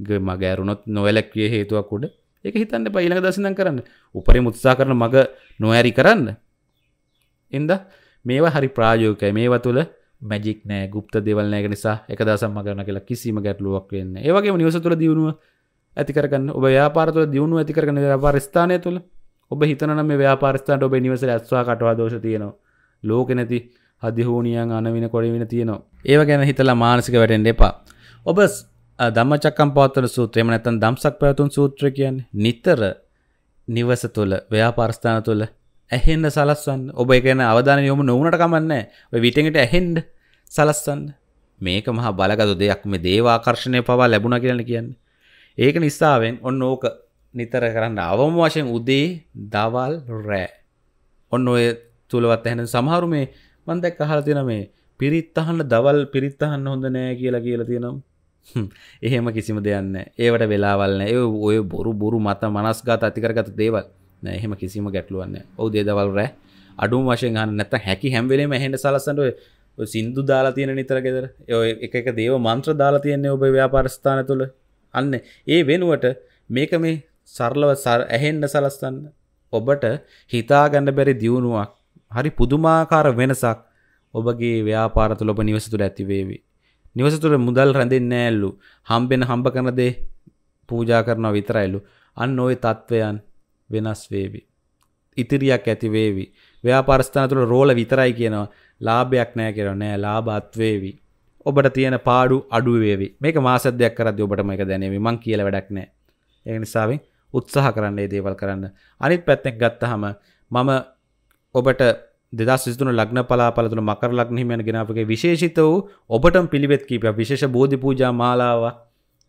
මගෑරුණොත් නොවැලැක්විය හේතුවක් උඩ එක හිතන්න පයිළඟ දසිනම් කරන්න උපරි මුත්සා කරන මග නොඇරි කරන්න එන්ද මේවා හරි ප්‍රායෝකය මේවා තුළ මැජික් නෑ ගුප්ත දෙවල්නෑක නිසා එක දසම් මගරන කියලා කිසිම ගැටලුවක් වෙන්න ඒවගේ නිවස තුළ දියුණුව ඇතිකරන්න ඔබ ්‍යාපාරතුල දියුණු ඇතිකරන ්‍යාපාරස්ථානය තුළ ඔබ හිතන මේ ව්‍යාපාරස්ථාන්ට ඔබ නිවස ඇත්වා කටවා දෝෂ තියනවා ලෝක නැති හදිහෝනියන් අනවින කොඩවින තියනවා ඒව ගැන හිතලා මානසික වැටෙන් එපා ඔබ ධම්මචක්කම් පවත්වන සූත්‍රය එහෙම නැත්නම් ධම්සක් පැවතුම් සූත්‍රය කියන්නේ නිතර නිවස තුළ ව්‍යාපාරස්ථාන තුළ ඇහෙන්න සලස්වන්න ඔබ ඒ ගැන අවධානය යොමු නොවුනට කමන්නේ ඔය විටෙන්ට ඇහෙන්න සලස්වන්න මේක මහා බලගත් දෙයක් මේ දේවාකර්ෂණය පවා ලැබුණා කියලා කියන්නේ ඒක නිසාවෙන් ඔන්න ඕක නිතර කරන්න අවම වශයෙන් උදේ දවල් රෑ ඔන්න ඔය තුලවත් ඇහෙන සමහරු මේ මම දැක්ක අහලා තියෙන මේ පිරිත් අහන්න දවල් පිරිත් අහන්න හොඳ නෑ කියලා කියලා තියෙනවා එහෙම කිසිම දෙයන්න ඒවට වෙලාවල්න්න ඒ ඔය බොරු බොරු මත මනස් ගත අතිකරගත දේවල් එහෙම කිසිම ගැටලුවන්න ඔව දේදවල් රෑ අඩු වශයෙන් හන්න නැත හැකි හැම්වෙලේ මෙහෙට සලසන්ට සිින්දු දාලා තියෙන නිතර ගෙදර ඔය එක දේව මන්ත්‍ර දාලා තියන්නේ ඔබ ව්‍යාපාරස්ථාන තුළ අන්න ඒ වෙනුවට මේක මේ සරලව සර ඇහෙන්ඩ සලස්තන්න ඔබට හිතාගන්න බැරි දියුණුවක් හරි පුදුමාකාර වෙනසක් ඔබගේ ව්‍යාපාරතු ලොබ නිවසතුළ ඇතිවේවී නිවස තුර මුදල් රැඳෙන්නේ ඇල්ලු හම්බෙන හම්බ කරනදේ පූජා කරනවා විතරයිලු අන්න ඔය තත්ත්වයන් වෙනස් වේවි. ඉතිරියක් ඇති වේවි. ව්‍යාපාරස්ථාන තුළ රෝල විතරයි කියනවා ලාභයක් නෑ කියලා නෑ ලාභත් වේවි. ඔබට තියෙන පාඩු අඩු වේවි. මේක මාසයක් දෙයක් කරද්දී ඔබට මේක දැනෙවි. මං කියලා වැඩක් නෑ. ඒ නිසාවෙන් උත්සාහ කරන්න මේ දේවල් කරන්න. අනිත් පැත්තෙන් ගත්තාම මම ඔබට දෙදස් සිතුන ලග්න පලාපලතුන මකර ලක්නහිමයන ගෙනාපගේ විශේෂිත වූ ඔබට පිළිවෙත් කීපයක් විශේෂ බෝධි පූජා මාලාව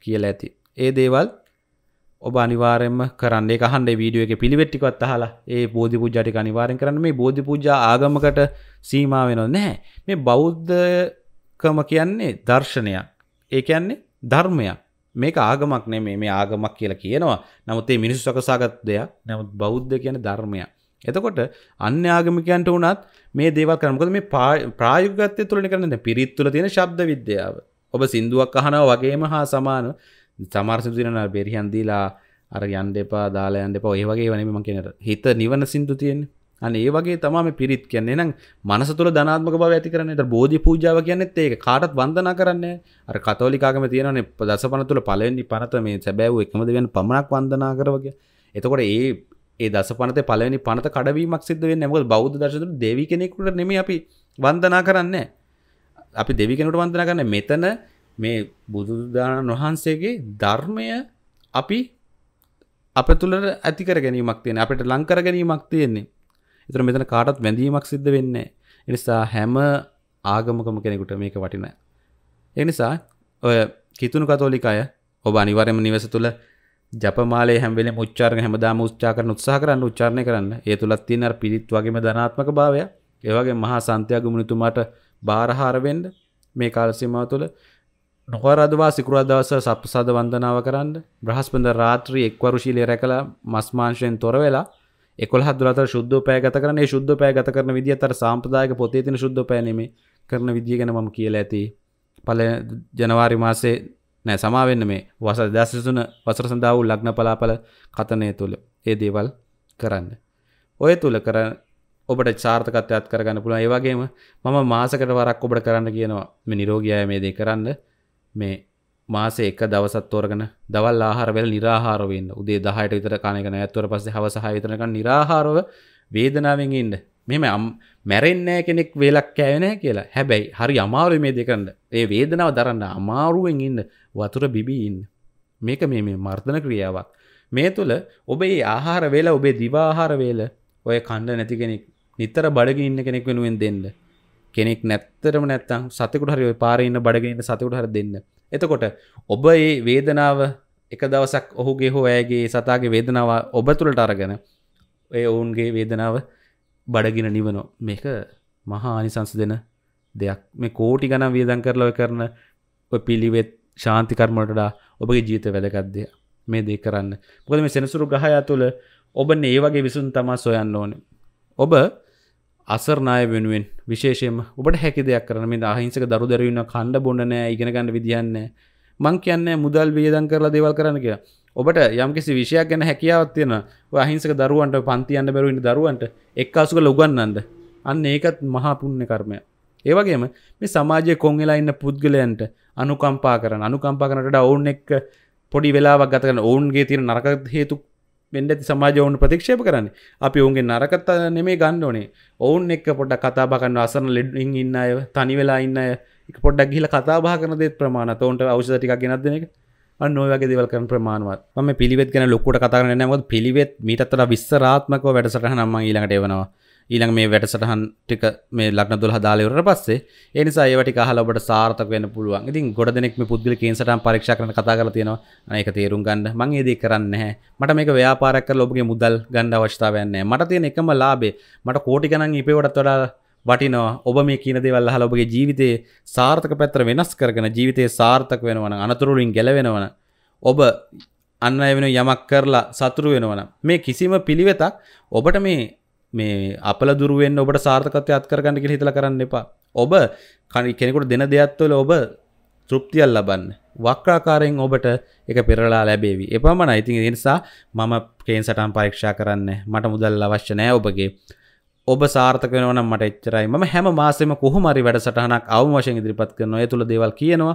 කියලා ඇති. ඒ දේවල් ඔබ අනිවාරෙන්ම කරන්න කහන්ඩ වීඩිය එක පිළිවෙට්ටිකත් අහලා ඒ බෝධි පූජාටික අනිවාරෙන් කරන්න මේ බෝධි පූජා ආගමකට සීමාවෙන නැහැ මේ බෞද්ධකම කියන්නේ දර්ශනයක් ඒ කියන්නේ ධර්මයක් මේක ආගමක් නෙමේ මේ ආගමක් කියලා කියනවා නමුත් ඒ මිනිස්සු සකසාගත් දෙයක් නමුත් බෞද්ධ කියන ධර්මයක් එතකොට අන්‍යාගමිකයන්ට වුණත් මේ දේවල් කරනකොද මේ ප්‍රායුගත්තය තුළනි කරන්න පිරිත්තුල තියෙන ශබ්ද විද්‍යාව ඔබ සිින්දුවක් අහනව වගේම හා සමාන සමාර්සිතිරන බෙරිහන්දීලා අර යන්ඩ එපා දාලායන්ඩ පව ඒවගේ වනීම කියෙනට හිත නිවන සිින්දු තියෙන අන ඒ වගේ තමාම පිරිත් කියන්නේ නම් මනස තුළ ධනාත්මක බව ඇති කරන්නට බෝධි පූජාව කියන්නෙත් ඒක කාටත් වන්දනා කරන්නේ අර කතෝලිකාගම තියෙනනේ දසපන තුළ පළවෙනි පනත මේ සැබෑවූ එකමද වෙන පමණක් වන්දනා කරවගේ එතකොට ඒ ඒ දස පනත පලනි පනත කඩවීමක් සිද්ධ වෙන්න මොකද බෞද්ධ දර්ශන දෙවි කෙනෙකුට නෙමෙයි අපි වන්දනා කරන්නේ අපි දෙවි කෙනෙකුට වන්දනා කරන්නේ මෙතන මේ බුදුදානන් වහන්සේගේ ධර්මය අපි අප තුළ ඇති කර ගැනීමක් තියෙන අපිට ලංකර ගැනීමක් තියෙන්නේ. ඒතර මෙතන කාටවත් වැඳීමක් සිද්ධ වෙන්නේ නැහැ. නිසා හැම ආගමකම කෙනෙකුට මේක වටිනා. ඒ නිසා ඔය කිතුණු කතෝලික අය ඔබ අනිවාර්යයෙන්ම නිවස තුළ ජපමාල හැමවෙල මුච්චාර හැමදා මුච්චා කරන උත්සා කරන්න උච්චාරණය කරන්න ඒ තුළත් තියනර පිරිත් වගේම ධනාත්මක භාවය ඒවගේ මහා සන්තයාගමුණතුමාට භාරහාරවෙන්ඩ මේ කාලසිමාව තුළ නොකරදවා සිකරා දවස සප්සාද වන්දනාව කරන්න බ්‍රහස්පඳ රාත්‍රී එක්වරුශීලය රැකළ මස්මාංශයෙන් තොර වෙලා එකොල් හදරත ශුද්ධ පෑගත කරන ශුද්ධ පෑගත කරන විදිහතර සම්පදායක පොතේ තින ශුද්ධ පෑනීම කරන විදිිය ගැන මම කියලා ඇති පල ජනවාරි මාසේ නෑ සමාවෙන්න මේ වස දසසුන වසර සඳහා වූ ලග්න පලාපල කතනය තුළ ඒ දේවල් කරන්න. ඔය තුළ කර ඔබට චාර්ථකත්වයක් කරගන්න පුළුවන් ඒ වගේම මම මාසකට වරක් ඔබට කරන්න කියනවා මේ නිරෝගියාය මේ දේ කරන්න මේ මාසේ එක දවසත් තෝරගෙන දවල් ආහාරවල නිරාහාරව ඉන්න. උදේ 10ට විතර කණ එක නෑ. ඊට පස්සේ හවස 6 විතරකන් නිරාහාරව වේදනාවෙන් ඉන්න. මෙහෙම මැරෙන්නේ නෑ කෙනෙක් වේලක් කෑවේ නෑ කියලා. හැබැයි හරි අමාරුයි මේ දෙකන්න. ඒ වේදනාව දරන්න අමාරුවෙන් ඉන්න. වතුර බිබීන් මේක මේ මේ මර්ධන ක්‍රියාවක් මේ තුළ ඔබේ ආහාර වේලා ඔබේ දිවාහාර වේල ඔය කණ්ඩ නැති කෙනෙක් නිතර බඩග ඉන්න කෙනෙක් වෙනුවෙන් දෙන්න කෙනෙක් නැත්තරම නැත්තම් සතකුට හරි පාරඉන්න බඩගන්න සතකුට හර දෙන්න එතකොට ඔබ ඒ වේදනාව එක දවසක් ඔහුගේ හෝ ඇගේ සතාගේ වේදනාව ඔබ තුළට අරගෙන ඔය ඔවුන්ගේ වේදනාව බඩගෙන නිවනෝ මේක මහා ආනිසංස දෙන දෙයක් මේ කෝටි ගනම් වියදන් කරලව කරන පිළිවෙත් ශාන්තිකර්මටඩා ඔබගේ ජීත වැදකත්දය මේ දේ කරන්න මොකද මේ සෙනසුරු ග්‍රහයා තුළ ඔබ ඒ වගේ විසුන් තමා සොයන්න ඕන ඔබ අසරණය වෙනුවෙන් විශේෂයෙන් ඔබට හැකි දෙයක් කරන මේ අහිංසක දරු දරවන්න කණ්ඩ බොන්නනෑ ඉගෙනගන්න විදිියන්න මං කියන්න මුදල් වියදන් කරලා දේවල් කරන්න කියලා ඔබට යම්කිසි විෂයක් ගැන හැකියාවත් තියෙන අහිංසක දරුවන්ට පන්තියන්න බැරුවනි දරුවන්ට එක් අසුක ලොගන්නන්ද අන්න ඒකත් මහාපුුණ්‍ය කර්මයක් ඒවගේම මේ සමාජය කොංවෙලා ඉන්න පුද්ගලයන්ට අනුකම්පා කරන අනුකම්පා කරනට ඔවුන් එක් පොඩි වෙලාවක් ගතකන ඔවුන්ගේ තින නරක හේතු වෙන්ඩ ඇති සමාජ ඔවුන් ප්‍රතික්ෂප කරන්න අපි ඔුන්ගේ නරකත්ත නෙමේ ගණ්ඩ ඕනේ ඔවුන් එක් පොඩ්ඩ කතාබකන්න අසන ලෙඩ්ින් ඉන්න අය තනි වෙලා ඉන්න එක පොඩ්ඩක් ගිල කතාබා කරන දෙත් ප්‍රමාණ තවන්ට අවෂධටික් ගෙනත් දෙනෙක නොවගේ දෙවල් කරන ප්‍රමාණවත් ම පිළිවෙත් ගැන ලොක්කොට කතාරන්න නවත් පිළිවෙත් මීටත්තර විස්සරාත්මකව වැඩසටහ නම්ම ඊලට එවනවා ඊළඟ මේ වැටසටහන් ටික මේ ලක්න දොල් හදාලවරට පස්සේ එනිසා ඒවට කහලබට සාර්ථක වෙන පුළුවන් ඉතින් ගොඩ දෙනෙක් මේ පුද්ගල කේන්සටම් පරීක්ෂා කරන කතා කරලා තියෙනවා අනේක තේරුම් ගන්න මම ඒ දේ කරන්නේ නැහැ මට මේක ව්‍යාපාරයක් කරලා ඔබගේ මුදල් ගන්න අවශ්‍යතාවයක් නැහැ මට තියෙන එකම ලාභේ මට කෝටි ගණන් ඉපෙවටත් වඩා වටිනවා ඔබ මේ කියන දේවල් අහලා ඔබගේ ජීවිතයේ සාර්ථක පැත්තට වෙනස් කරගෙන ජීවිතයේ සාර්ථක වෙනවා නම් අනතුරු වලින් ගැලවෙනවා නම් ඔබ අන්න වෙන යමක් කරලා සතුරු වෙනවන මේ කිසිම පිළිවෙතක් ඔබට මේ මේ අපල දුරුවෙන් ඔබට සාර්ථකත්ය අත්කරගන්න කිය හිතල කරන්න එපා ඔබ කනි කෙනෙකුට දෙන දෙයක්ත්වල ඔබ තෘප්තියල් ලබන්න වක්්‍රාකාරයෙන් ඔබට එක පෙරලා ලැබේවි එපමණ ඉතින් නිසා මම ප්‍රේන් සටම් පරීක්ෂා කරන්න මට මුදල් අවශ්‍යනෑ ඔබගේ ඔබ සාර්ථක වෙනවන මට එච්චරයි ම හැම මාසෙම කොහොමරි වැඩසටහනක් අවමශයෙන් ඉදිරිපත් කරන ඔය තුළ දේවල් කියනවා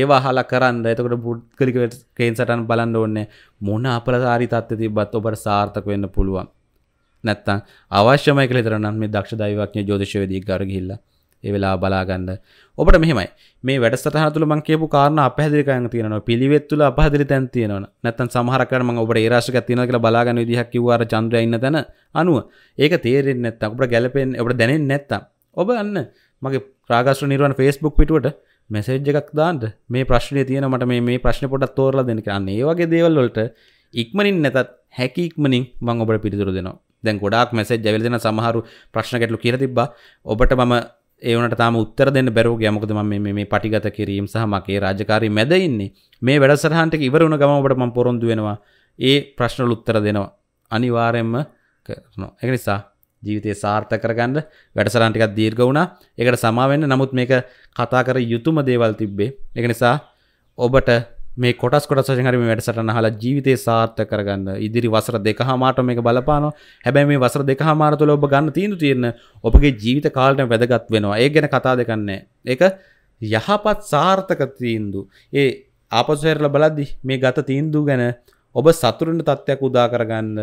ඒවා හල කරන්න එතකට පුද්ගලික කේන් සටන් බලන්න ඕන්න මොන අපලධාරි තත්ත්ව තිබත් ඔබට සාර්ථක වෙන්න පුළුවන් නැත්තං අවශ්‍යමය කළ තරනම් මේ දක්ෂ දෛවක්ඥ ජෝතිෂවේදී ගරගහිල්ල ඒ වෙලා බලාගන්න ඔබට මෙහෙමයි මේ වැඩ සටහතුළ මං කියපු කාරණ අපහැදිරිකයන් තියෙනවා පිළිවෙත් තුළ අපහැදිරි තැන් තියෙනවා නැත්තම් සමහර කරන මම ඔබට ඒ රාශියක් තියෙනවා කියලා බලාගන්න විදිහක් කිව්වා අර චන්ද්‍රය ඉන්න තැන අනුව ඒක තේරෙන්නේ නැත්තම් ඔබට ගැළපෙන්නේ ඔබට දැනෙන්නේ නැත්තම් ඔබ අන්න මගේ රාගස්ත්‍ර නිර්වාණ Facebook පිටුවට මැසේජ් එකක් දාන්න මේ ප්‍රශ්නය තියෙන මට මේ ප්‍රශ්න පොඩක් තෝරලා දෙන්න කියලා. අන්න ඒ වගේ දේවල් වලට ඉක්මනින් නැතත් හැකි ඉක්මනින් මම ඔබට පිළිතුරු දෙනවා. දැන් ගොඩක් මැසෙජ් ඇවිල්ලා දෙන සමහරු ප්‍රශ්න ගැටලු කියලා තිබ්බා ඔබට මම ඒ වුණට තාම උත්තර දෙන්න බැරුව ගියා මොකද මම මේ මේ පටිගත කිරීම සහ මගේ රාජකාරී මැද ඉන්නේ මේ වැඩසටහනට ඉවර වුණ ගමන් ඔබට මම පොරොන්දු වෙනවා ඒ ප්‍රශ්නවල උත්තර දෙනවා අනිවාර්යයෙන්ම කරනවා ඒක නිසා ජීවිතය සාර්ථක කරගන්න වැඩසටහන ටිකක් දීර්ඝ වුණා ඒකට සමා වෙන්න නමුත් මේක කතා කර යුතුයම දේවල් තිබ්බේ ඒක නිසා ඔබට මේ කොටස් කොටස් වශයෙන් හරි මේ වැඩසටහන අහලා ජීවිතේ සාර්ථක කරගන්න ඉදිරි වසර දෙකහමාරට මේක බලපානවා හැබැයි මේ වසර දෙකහමාර තුළ ඔබ ගන්න තීන්දුව තියෙන ඔබගේ ජීවිත කාලෙටම වැදගත් වෙනවා ඒක ගැන කතා දෙකක් නැහැ ඒක යහපත් සාර්ථක තීන්දුව ඒ ආපසු හැරලා බලද්දි මේ ගත තීන්දුව ගැන ඔබ සතුටුන තත්ත්වයක් උදා කරගන්න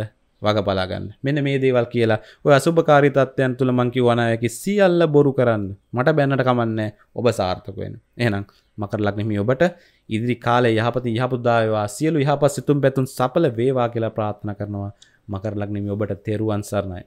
වග බලාගන්න මෙන්න මේ දේවල් කියලා ඔය අසුභකාරී තත්ත්වයන් තුළ මං කිව්වනා යකි සියල්ල බොරු කරන්න මට බැන්නට කමන්නේ ඔබ සාර්ථක වෙන. එහෙනම් මකර ලග්නෙමි ඔබට ඉදිරි කාලේ යහපති යහපුදාවවා සියලු යහපත් සිතුම් පැතුම් සඵල වේවා කියලා ප්‍රාර්ථනා කරනවා මකර ලග්නෙමි ඔබට තෙරුවන් සරණයි